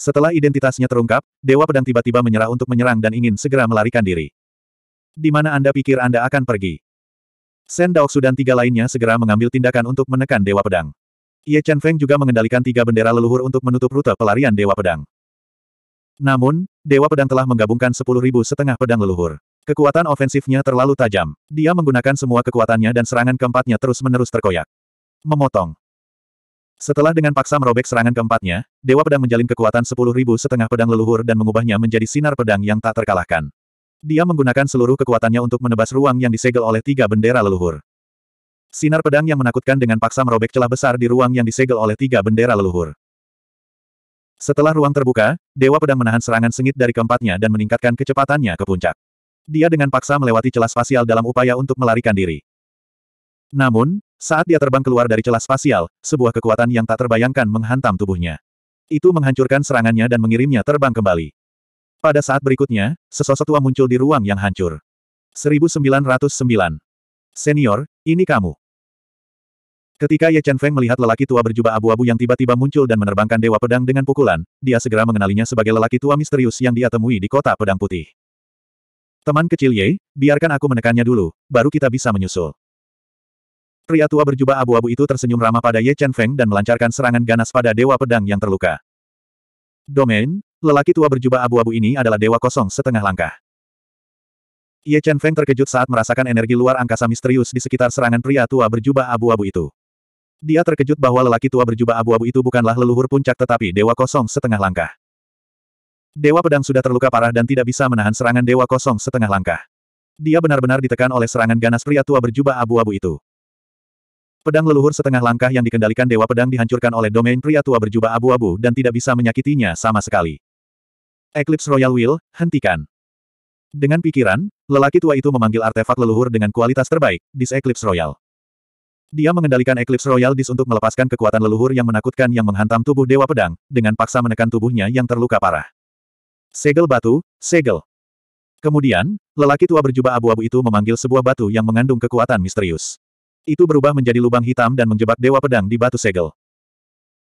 Speaker 1: Setelah identitasnya terungkap, Dewa Pedang tiba-tiba menyerah untuk menyerang dan ingin segera melarikan diri. Di mana Anda pikir Anda akan pergi? Sen Daoksu dan tiga lainnya segera mengambil tindakan untuk menekan Dewa Pedang. Ye Chen Feng juga mengendalikan tiga bendera leluhur untuk menutup rute pelarian Dewa Pedang. Namun, Dewa Pedang telah menggabungkan sepuluh ribu setengah pedang leluhur. Kekuatan ofensifnya terlalu tajam. Dia menggunakan semua kekuatannya dan serangan keempatnya terus-menerus terkoyak. Memotong. Setelah dengan paksa merobek serangan keempatnya, Dewa Pedang menjalin kekuatan sepuluh ribu setengah pedang leluhur dan mengubahnya menjadi sinar pedang yang tak terkalahkan. Dia menggunakan seluruh kekuatannya untuk menebas ruang yang disegel oleh tiga bendera leluhur. Sinar pedang yang menakutkan dengan paksa merobek celah besar di ruang yang disegel oleh tiga bendera leluhur. Setelah ruang terbuka, Dewa Pedang menahan serangan sengit dari keempatnya dan meningkatkan kecepatannya ke puncak. Dia dengan paksa melewati celah spasial dalam upaya untuk melarikan diri. Namun, saat dia terbang keluar dari celah spasial, sebuah kekuatan yang tak terbayangkan menghantam tubuhnya. Itu menghancurkan serangannya dan mengirimnya terbang kembali. Pada saat berikutnya, sesosok tua muncul di ruang yang hancur. 1909. Senior, ini kamu. Ketika Ye Chen Feng melihat lelaki tua berjubah abu-abu yang tiba-tiba muncul dan menerbangkan Dewa Pedang dengan pukulan, dia segera mengenalinya sebagai lelaki tua misterius yang dia temui di kota Pedang Putih. Teman kecil Ye, biarkan aku menekannya dulu, baru kita bisa menyusul. Pria tua berjubah abu-abu itu tersenyum ramah pada Ye Chen Feng dan melancarkan serangan ganas pada Dewa Pedang yang terluka. Domain, lelaki tua berjubah abu-abu ini adalah Dewa Kosong setengah langkah. Ye Chen Feng terkejut saat merasakan energi luar angkasa misterius di sekitar serangan pria tua berjubah abu-abu itu. Dia terkejut bahwa lelaki tua berjubah abu-abu itu bukanlah leluhur puncak tetapi dewa kosong setengah langkah. Dewa pedang sudah terluka parah dan tidak bisa menahan serangan dewa kosong setengah langkah. Dia benar-benar ditekan oleh serangan ganas pria tua berjubah abu-abu itu. Pedang leluhur setengah langkah yang dikendalikan dewa pedang dihancurkan oleh domain pria tua berjubah abu-abu dan tidak bisa menyakitinya sama sekali. Eclipse Royal Will, hentikan. Dengan pikiran, lelaki tua itu memanggil artefak leluhur dengan kualitas terbaik, Dis Eclipse Royal. Dia mengendalikan Eclipse Royal Dis untuk melepaskan kekuatan leluhur yang menakutkan yang menghantam tubuh Dewa Pedang, dengan paksa menekan tubuhnya yang terluka parah. Segel batu, segel. Kemudian, lelaki tua berjubah abu-abu itu memanggil sebuah batu yang mengandung kekuatan misterius. Itu berubah menjadi lubang hitam dan menjebak Dewa Pedang di batu segel.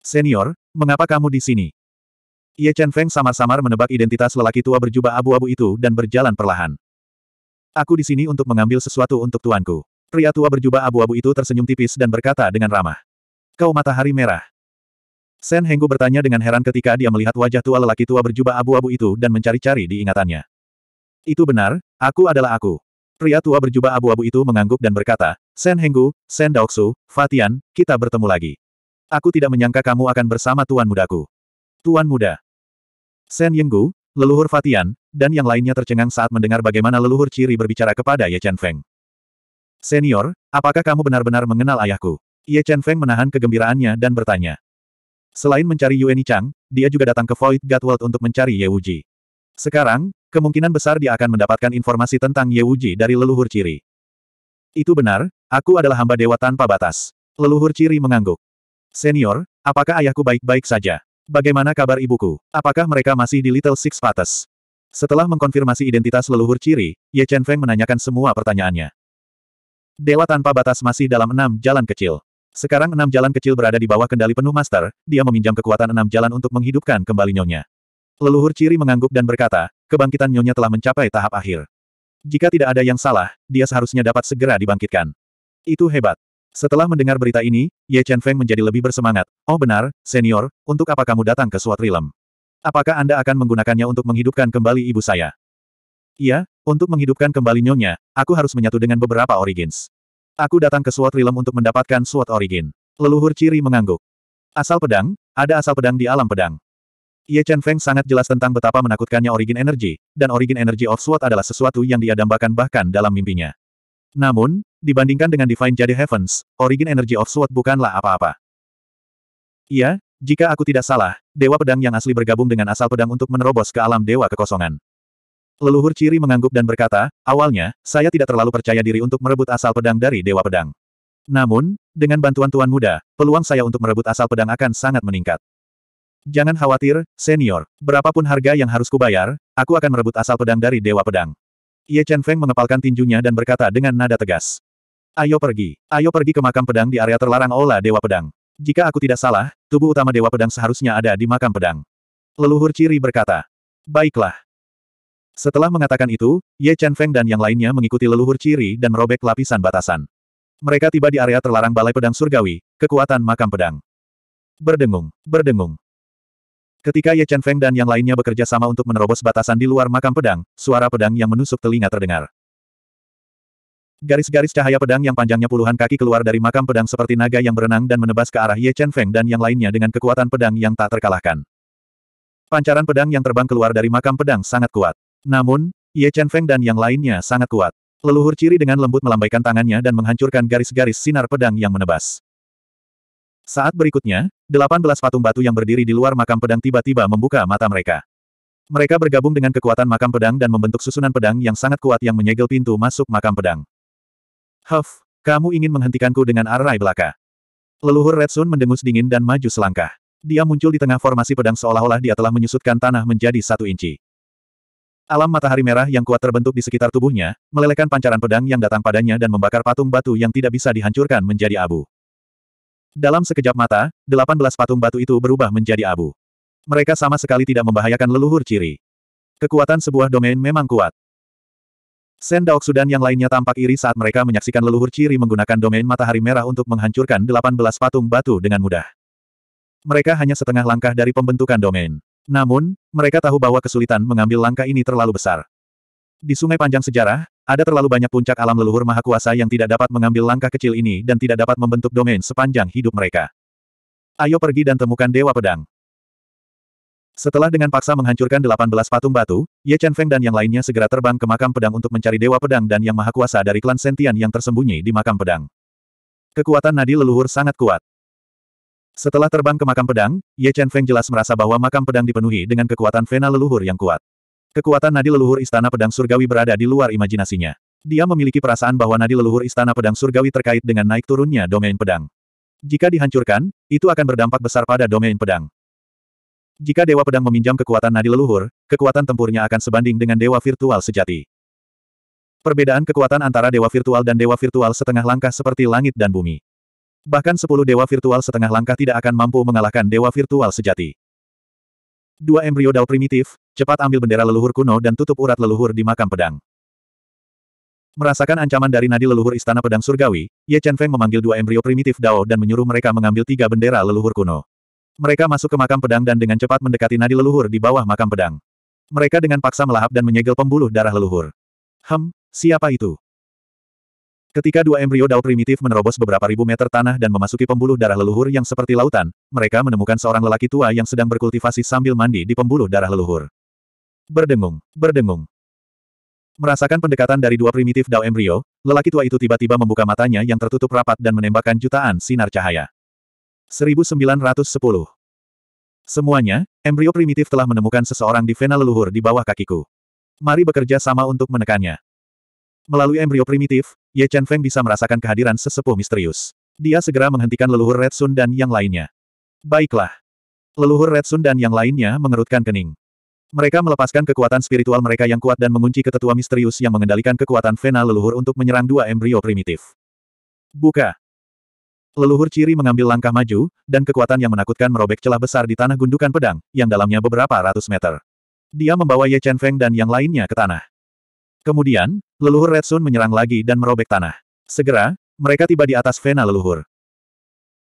Speaker 1: Senior, mengapa kamu di sini? Ye Chen Feng samar-samar menebak identitas lelaki tua berjubah abu-abu itu dan berjalan perlahan. Aku di sini untuk mengambil sesuatu untuk tuanku. Pria tua berjubah abu-abu itu tersenyum tipis dan berkata dengan ramah. Kau matahari merah. Sen Henggu bertanya dengan heran ketika dia melihat wajah tua lelaki tua berjubah abu-abu itu dan mencari-cari di ingatannya. Itu benar, aku adalah aku. Pria tua berjubah abu-abu itu mengangguk dan berkata, Sen Henggu, Sen Daoksu, Fatian, kita bertemu lagi. Aku tidak menyangka kamu akan bersama tuan mudaku. Tuan muda. Sen Yenggu, leluhur Fatian, dan yang lainnya tercengang saat mendengar bagaimana leluhur Ciri berbicara kepada Ye Chen Feng. Senior, apakah kamu benar-benar mengenal ayahku? Ye Chen Feng menahan kegembiraannya dan bertanya. Selain mencari Yueni Chang, dia juga datang ke Void God World untuk mencari Ye Wuji. Sekarang, kemungkinan besar dia akan mendapatkan informasi tentang Ye Wuji dari leluhur ciri. Itu benar, aku adalah hamba dewa tanpa batas. Leluhur ciri mengangguk. Senior, apakah ayahku baik-baik saja? Bagaimana kabar ibuku? Apakah mereka masih di Little Six Patas? Setelah mengkonfirmasi identitas leluhur ciri, Ye Chen Feng menanyakan semua pertanyaannya. Dewa tanpa batas masih dalam enam jalan kecil. Sekarang enam jalan kecil berada di bawah kendali penuh master, dia meminjam kekuatan enam jalan untuk menghidupkan kembali nyonya. Leluhur ciri mengangguk dan berkata, kebangkitan nyonya telah mencapai tahap akhir. Jika tidak ada yang salah, dia seharusnya dapat segera dibangkitkan. Itu hebat. Setelah mendengar berita ini, Ye Chen Feng menjadi lebih bersemangat. Oh benar, senior, untuk apa kamu datang ke Suat Rilem? Apakah Anda akan menggunakannya untuk menghidupkan kembali ibu saya? Iya, untuk menghidupkan kembali nyonya, aku harus menyatu dengan beberapa origins. Aku datang ke Swat Realm untuk mendapatkan Swat origin. Leluhur ciri mengangguk. Asal pedang, ada asal pedang di alam pedang. Ye Chen Feng sangat jelas tentang betapa menakutkannya origin Energy, dan origin Energy of Swat adalah sesuatu yang dia dambakan bahkan dalam mimpinya. Namun, dibandingkan dengan Divine Jade Heavens, origin Energy of Swat bukanlah apa-apa. Iya, jika aku tidak salah, Dewa Pedang yang asli bergabung dengan asal pedang untuk menerobos ke alam Dewa Kekosongan. Leluhur Ciri mengangguk dan berkata, awalnya, saya tidak terlalu percaya diri untuk merebut asal pedang dari Dewa Pedang. Namun, dengan bantuan Tuan Muda, peluang saya untuk merebut asal pedang akan sangat meningkat. Jangan khawatir, senior. Berapapun harga yang harus kubayar, aku akan merebut asal pedang dari Dewa Pedang. Ye Chen Feng mengepalkan tinjunya dan berkata dengan nada tegas. Ayo pergi. Ayo pergi ke makam pedang di area terlarang Ola Dewa Pedang. Jika aku tidak salah, tubuh utama Dewa Pedang seharusnya ada di makam pedang. Leluhur Ciri berkata. Baiklah, setelah mengatakan itu, Ye Chen Feng dan yang lainnya mengikuti leluhur ciri dan merobek lapisan batasan. Mereka tiba di area terlarang Balai Pedang Surgawi, kekuatan makam pedang. Berdengung, berdengung. Ketika Ye Chen Feng dan yang lainnya bekerja sama untuk menerobos batasan di luar makam pedang, suara pedang yang menusuk telinga terdengar. Garis-garis cahaya pedang yang panjangnya puluhan kaki keluar dari makam pedang seperti naga yang berenang dan menebas ke arah Ye Chen Feng dan yang lainnya dengan kekuatan pedang yang tak terkalahkan. Pancaran pedang yang terbang keluar dari makam pedang sangat kuat. Namun, Ye Chen Feng dan yang lainnya sangat kuat. Leluhur ciri dengan lembut melambaikan tangannya dan menghancurkan garis-garis sinar pedang yang menebas. Saat berikutnya, delapan belas patung batu yang berdiri di luar makam pedang tiba-tiba membuka mata mereka. Mereka bergabung dengan kekuatan makam pedang dan membentuk susunan pedang yang sangat kuat yang menyegel pintu masuk makam pedang. Huff, kamu ingin menghentikanku dengan arai belaka. Leluhur Red Sun mendengus dingin dan maju selangkah. Dia muncul di tengah formasi pedang seolah-olah dia telah menyusutkan tanah menjadi satu inci. Alam matahari merah yang kuat terbentuk di sekitar tubuhnya, melelehkan pancaran pedang yang datang padanya dan membakar patung batu yang tidak bisa dihancurkan menjadi abu. Dalam sekejap mata, 18 patung batu itu berubah menjadi abu. Mereka sama sekali tidak membahayakan leluhur ciri. Kekuatan sebuah domain memang kuat. Sen Daoksudan yang lainnya tampak iri saat mereka menyaksikan leluhur ciri menggunakan domain matahari merah untuk menghancurkan 18 patung batu dengan mudah. Mereka hanya setengah langkah dari pembentukan domain. Namun, mereka tahu bahwa kesulitan mengambil langkah ini terlalu besar. Di sungai panjang sejarah, ada terlalu banyak puncak alam leluhur maha kuasa yang tidak dapat mengambil langkah kecil ini dan tidak dapat membentuk domain sepanjang hidup mereka. Ayo pergi dan temukan Dewa Pedang. Setelah dengan paksa menghancurkan 18 patung batu, Ye Chen Feng dan yang lainnya segera terbang ke makam pedang untuk mencari Dewa Pedang dan yang maha kuasa dari klan Sentian yang tersembunyi di makam pedang. Kekuatan nadi leluhur sangat kuat. Setelah terbang ke makam pedang, Ye Chen Feng jelas merasa bahwa makam pedang dipenuhi dengan kekuatan vena leluhur yang kuat. Kekuatan nadi leluhur istana pedang surgawi berada di luar imajinasinya. Dia memiliki perasaan bahwa nadi leluhur istana pedang surgawi terkait dengan naik turunnya domain pedang. Jika dihancurkan, itu akan berdampak besar pada domain pedang. Jika Dewa Pedang meminjam kekuatan nadi leluhur, kekuatan tempurnya akan sebanding dengan Dewa Virtual sejati. Perbedaan kekuatan antara Dewa Virtual dan Dewa Virtual setengah langkah seperti langit dan bumi. Bahkan sepuluh dewa virtual setengah langkah tidak akan mampu mengalahkan dewa virtual sejati. Dua embrio dao primitif, cepat ambil bendera leluhur kuno dan tutup urat leluhur di makam pedang. Merasakan ancaman dari nadi leluhur istana pedang surgawi, Ye Chen Feng memanggil dua embrio primitif dao dan menyuruh mereka mengambil tiga bendera leluhur kuno. Mereka masuk ke makam pedang dan dengan cepat mendekati nadi leluhur di bawah makam pedang. Mereka dengan paksa melahap dan menyegel pembuluh darah leluhur. Hem, siapa itu? Ketika dua embrio dao primitif menerobos beberapa ribu meter tanah dan memasuki pembuluh darah leluhur yang seperti lautan, mereka menemukan seorang lelaki tua yang sedang berkultivasi sambil mandi di pembuluh darah leluhur. Berdengung, berdengung. Merasakan pendekatan dari dua primitif dao embrio, lelaki tua itu tiba-tiba membuka matanya yang tertutup rapat dan menembakkan jutaan sinar cahaya. 1910. Semuanya, embrio primitif telah menemukan seseorang di vena leluhur di bawah kakiku. Mari bekerja sama untuk menekannya. Melalui embrio primitif, Ye Chen Feng bisa merasakan kehadiran sesepuh misterius. Dia segera menghentikan leluhur Red Sun dan yang lainnya. Baiklah. Leluhur Red Sun dan yang lainnya mengerutkan kening. Mereka melepaskan kekuatan spiritual mereka yang kuat dan mengunci ketetua misterius yang mengendalikan kekuatan vena leluhur untuk menyerang dua embrio primitif. Buka. Leluhur ciri mengambil langkah maju, dan kekuatan yang menakutkan merobek celah besar di tanah gundukan pedang, yang dalamnya beberapa ratus meter. Dia membawa Ye Chen Feng dan yang lainnya ke tanah. Kemudian, leluhur Red Sun menyerang lagi dan merobek tanah. Segera, mereka tiba di atas vena leluhur.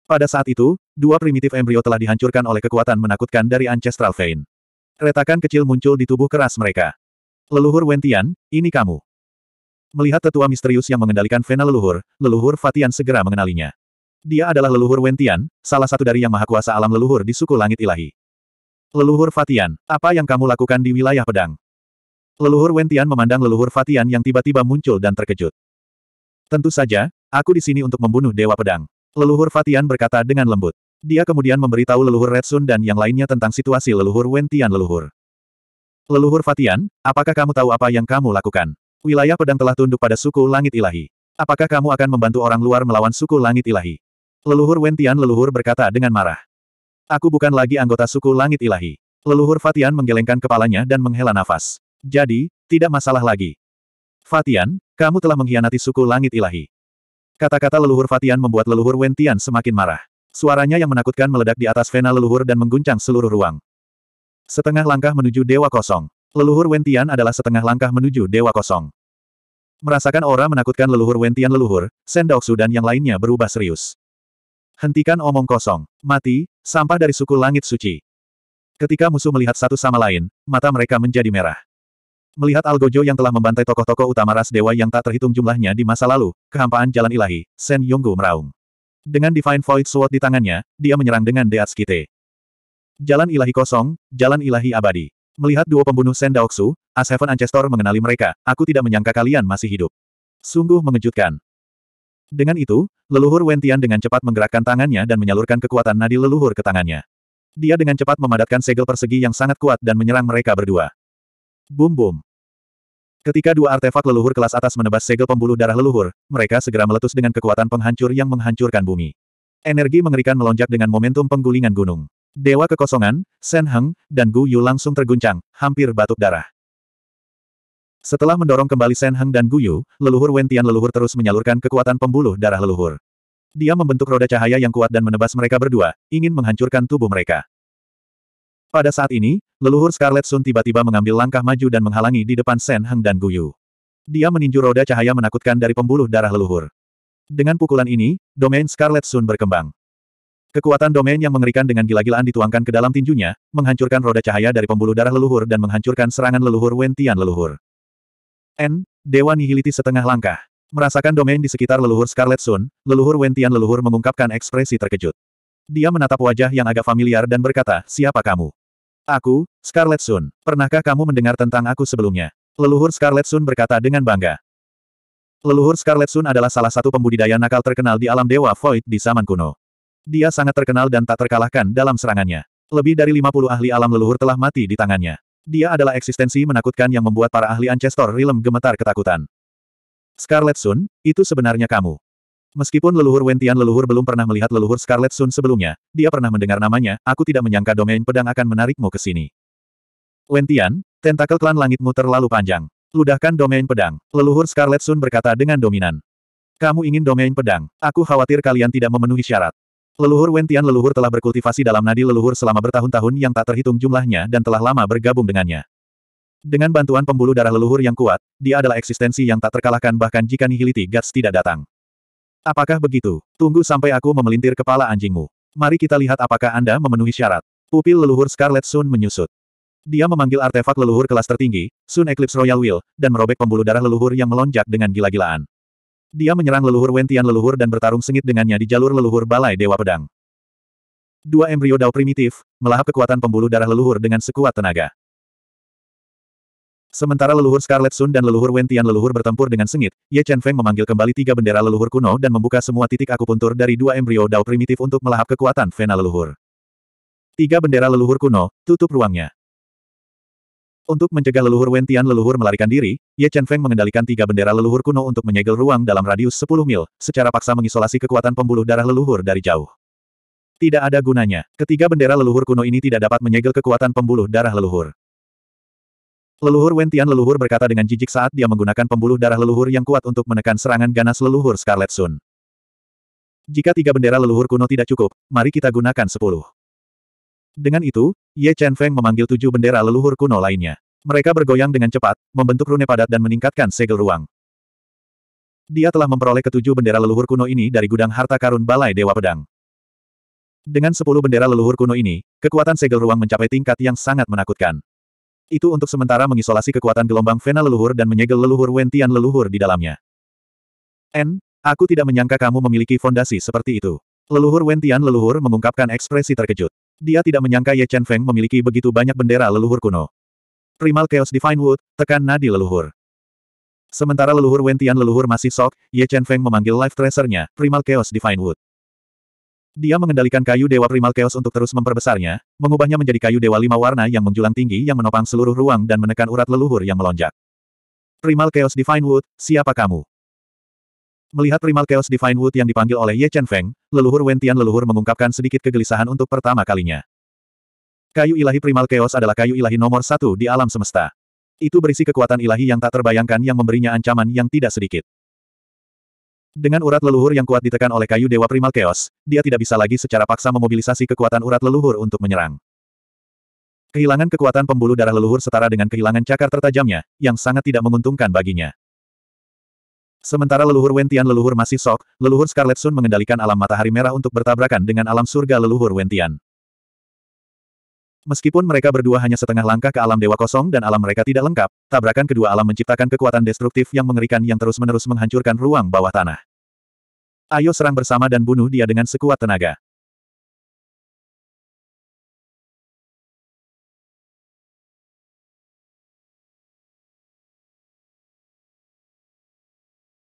Speaker 1: Pada saat itu, dua primitif embrio telah dihancurkan oleh kekuatan menakutkan dari Ancestral Vein. Retakan kecil muncul di tubuh keras mereka. Leluhur Wentian, ini kamu. Melihat tetua misterius yang mengendalikan vena leluhur, leluhur Fatian segera mengenalinya. Dia adalah leluhur Wentian, salah satu dari yang maha kuasa alam leluhur di suku langit ilahi. Leluhur Fatian, apa yang kamu lakukan di wilayah pedang? Leluhur Wentian memandang leluhur Fatian yang tiba-tiba muncul dan terkejut. Tentu saja, aku di sini untuk membunuh Dewa Pedang. Leluhur Fatian berkata dengan lembut. Dia kemudian memberitahu leluhur Red Sun dan yang lainnya tentang situasi leluhur Wentian leluhur. Leluhur Fatian, apakah kamu tahu apa yang kamu lakukan? Wilayah pedang telah tunduk pada suku langit ilahi. Apakah kamu akan membantu orang luar melawan suku langit ilahi? Leluhur Wentian leluhur berkata dengan marah. Aku bukan lagi anggota suku langit ilahi. Leluhur Fatian menggelengkan kepalanya dan menghela nafas. Jadi, tidak masalah lagi. Fatian, kamu telah mengkhianati suku langit ilahi. Kata-kata leluhur Fatian membuat leluhur Wentian semakin marah. Suaranya yang menakutkan meledak di atas vena leluhur dan mengguncang seluruh ruang. Setengah langkah menuju Dewa Kosong. Leluhur Wentian adalah setengah langkah menuju Dewa Kosong. Merasakan aura menakutkan leluhur Wentian leluhur, Sendoksu dan yang lainnya berubah serius. Hentikan omong kosong. Mati, sampah dari suku langit suci. Ketika musuh melihat satu sama lain, mata mereka menjadi merah. Melihat Algojo yang telah membantai tokoh-tokoh utama ras dewa yang tak terhitung jumlahnya di masa lalu, kehampaan jalan ilahi, Sen Yonggu meraung. Dengan Divine Void Sword di tangannya, dia menyerang dengan Deatskite. Jalan ilahi kosong, jalan ilahi abadi. Melihat dua pembunuh Sen Daoksu, As Heaven Ancestor mengenali mereka, aku tidak menyangka kalian masih hidup. Sungguh mengejutkan. Dengan itu, leluhur Wentian dengan cepat menggerakkan tangannya dan menyalurkan kekuatan nadi leluhur ke tangannya. Dia dengan cepat memadatkan segel persegi yang sangat kuat dan menyerang mereka berdua. Bum bum. Ketika dua artefak leluhur kelas atas menebas segel pembuluh darah leluhur, mereka segera meletus dengan kekuatan penghancur yang menghancurkan bumi. Energi mengerikan melonjak dengan momentum penggulingan gunung. Dewa kekosongan, Shen Heng, dan Gu Yu langsung terguncang, hampir batuk darah. Setelah mendorong kembali Shen Heng dan Gu Yu, leluhur Wentian leluhur terus menyalurkan kekuatan pembuluh darah leluhur. Dia membentuk roda cahaya yang kuat dan menebas mereka berdua, ingin menghancurkan tubuh mereka. Pada saat ini, Leluhur Scarlet Sun tiba-tiba mengambil langkah maju dan menghalangi di depan Shen Heng dan Guyu. Dia meninju roda cahaya menakutkan dari pembuluh darah leluhur. Dengan pukulan ini, domain Scarlet Sun berkembang. Kekuatan domain yang mengerikan dengan gila-gilaan dituangkan ke dalam tinjunya, menghancurkan roda cahaya dari pembuluh darah leluhur dan menghancurkan serangan leluhur Wentian leluhur. N. Dewa Nihiliti setengah langkah. Merasakan domain di sekitar leluhur Scarlet Sun, leluhur Wentian leluhur mengungkapkan ekspresi terkejut. Dia menatap wajah yang agak familiar dan berkata, siapa kamu? Aku, Scarlet Sun. Pernahkah kamu mendengar tentang aku sebelumnya? Leluhur Scarlet Sun berkata dengan bangga. Leluhur Scarlet Sun adalah salah satu pembudidaya nakal terkenal di alam Dewa Void di zaman kuno. Dia sangat terkenal dan tak terkalahkan dalam serangannya. Lebih dari 50 ahli alam leluhur telah mati di tangannya. Dia adalah eksistensi menakutkan yang membuat para ahli Ancestor Realm gemetar ketakutan. Scarlet Sun, itu sebenarnya kamu. Meskipun leluhur Wentian leluhur belum pernah melihat leluhur Scarlet Sun sebelumnya, dia pernah mendengar namanya, aku tidak menyangka domain pedang akan menarikmu ke sini. Wentian, tentakel klan langitmu terlalu panjang. Ludahkan domain pedang, leluhur Scarlet Sun berkata dengan dominan. Kamu ingin domain pedang, aku khawatir kalian tidak memenuhi syarat. Leluhur Wentian leluhur telah berkultivasi dalam nadi leluhur selama bertahun-tahun yang tak terhitung jumlahnya dan telah lama bergabung dengannya. Dengan bantuan pembuluh darah leluhur yang kuat, dia adalah eksistensi yang tak terkalahkan bahkan jika nihility gods tidak datang. Apakah begitu? Tunggu sampai aku memelintir kepala anjingmu. Mari kita lihat apakah Anda memenuhi syarat. Pupil leluhur Scarlet Sun menyusut. Dia memanggil artefak leluhur kelas tertinggi, Sun Eclipse Royal Will, dan merobek pembuluh darah leluhur yang melonjak dengan gila-gilaan. Dia menyerang leluhur Wentian leluhur dan bertarung sengit dengannya di jalur leluhur Balai Dewa Pedang. Dua embrio dao primitif, melahap kekuatan pembuluh darah leluhur dengan sekuat tenaga. Sementara leluhur Scarlet Sun dan leluhur Wentian leluhur bertempur dengan sengit, Ye Chen Feng memanggil kembali tiga bendera leluhur kuno dan membuka semua titik akupuntur dari dua embrio dao primitif untuk melahap kekuatan Vena leluhur. Tiga bendera leluhur kuno, tutup ruangnya. Untuk mencegah leluhur Wentian leluhur melarikan diri, Ye Chen Feng mengendalikan tiga bendera leluhur kuno untuk menyegel ruang dalam radius 10 mil, secara paksa mengisolasi kekuatan pembuluh darah leluhur dari jauh. Tidak ada gunanya. Ketiga bendera leluhur kuno ini tidak dapat menyegel kekuatan pembuluh darah leluhur. Leluhur Wentian leluhur berkata dengan jijik saat dia menggunakan pembuluh darah leluhur yang kuat untuk menekan serangan ganas leluhur Scarlet Sun. Jika tiga bendera leluhur kuno tidak cukup, mari kita gunakan sepuluh. Dengan itu, Ye Chen Feng memanggil tujuh bendera leluhur kuno lainnya. Mereka bergoyang dengan cepat, membentuk rune padat dan meningkatkan segel ruang. Dia telah memperoleh ketujuh bendera leluhur kuno ini dari gudang harta karun Balai Dewa Pedang. Dengan sepuluh bendera leluhur kuno ini, kekuatan segel ruang mencapai tingkat yang sangat menakutkan. Itu untuk sementara mengisolasi kekuatan gelombang Vena leluhur dan menyegel leluhur Wentian leluhur di dalamnya. N, aku tidak menyangka kamu memiliki fondasi seperti itu. Leluhur Wentian leluhur mengungkapkan ekspresi terkejut. Dia tidak menyangka Ye Chen Feng memiliki begitu banyak bendera leluhur kuno. Primal Chaos Divine Wood, tekan nadi leluhur. Sementara leluhur Wentian leluhur masih sok, Ye Chen Feng memanggil Life Tracernya, Primal Chaos Divine Wood. Dia mengendalikan kayu dewa primal chaos untuk terus memperbesarnya, mengubahnya menjadi kayu dewa lima warna yang menjulang tinggi yang menopang seluruh ruang dan menekan urat leluhur yang melonjak. Primal Chaos Divine Wood, siapa kamu? Melihat Primal Chaos Divine Wood yang dipanggil oleh Ye Chen Feng, leluhur Wentian leluhur mengungkapkan sedikit kegelisahan untuk pertama kalinya. Kayu ilahi Primal Chaos adalah kayu ilahi nomor satu di alam semesta. Itu berisi kekuatan ilahi yang tak terbayangkan yang memberinya ancaman yang tidak sedikit. Dengan urat leluhur yang kuat ditekan oleh kayu Dewa Primal Chaos, dia tidak bisa lagi secara paksa memobilisasi kekuatan urat leluhur untuk menyerang. Kehilangan kekuatan pembuluh darah leluhur setara dengan kehilangan cakar tertajamnya, yang sangat tidak menguntungkan baginya. Sementara leluhur Wentian leluhur masih sok, leluhur Scarlet Sun mengendalikan alam matahari merah untuk bertabrakan dengan alam surga leluhur Wentian. Meskipun mereka berdua hanya setengah langkah ke alam dewa kosong dan alam mereka tidak lengkap, tabrakan kedua alam menciptakan kekuatan destruktif yang mengerikan yang terus-menerus menghancurkan ruang bawah tanah. Ayo serang bersama dan bunuh dia dengan sekuat tenaga.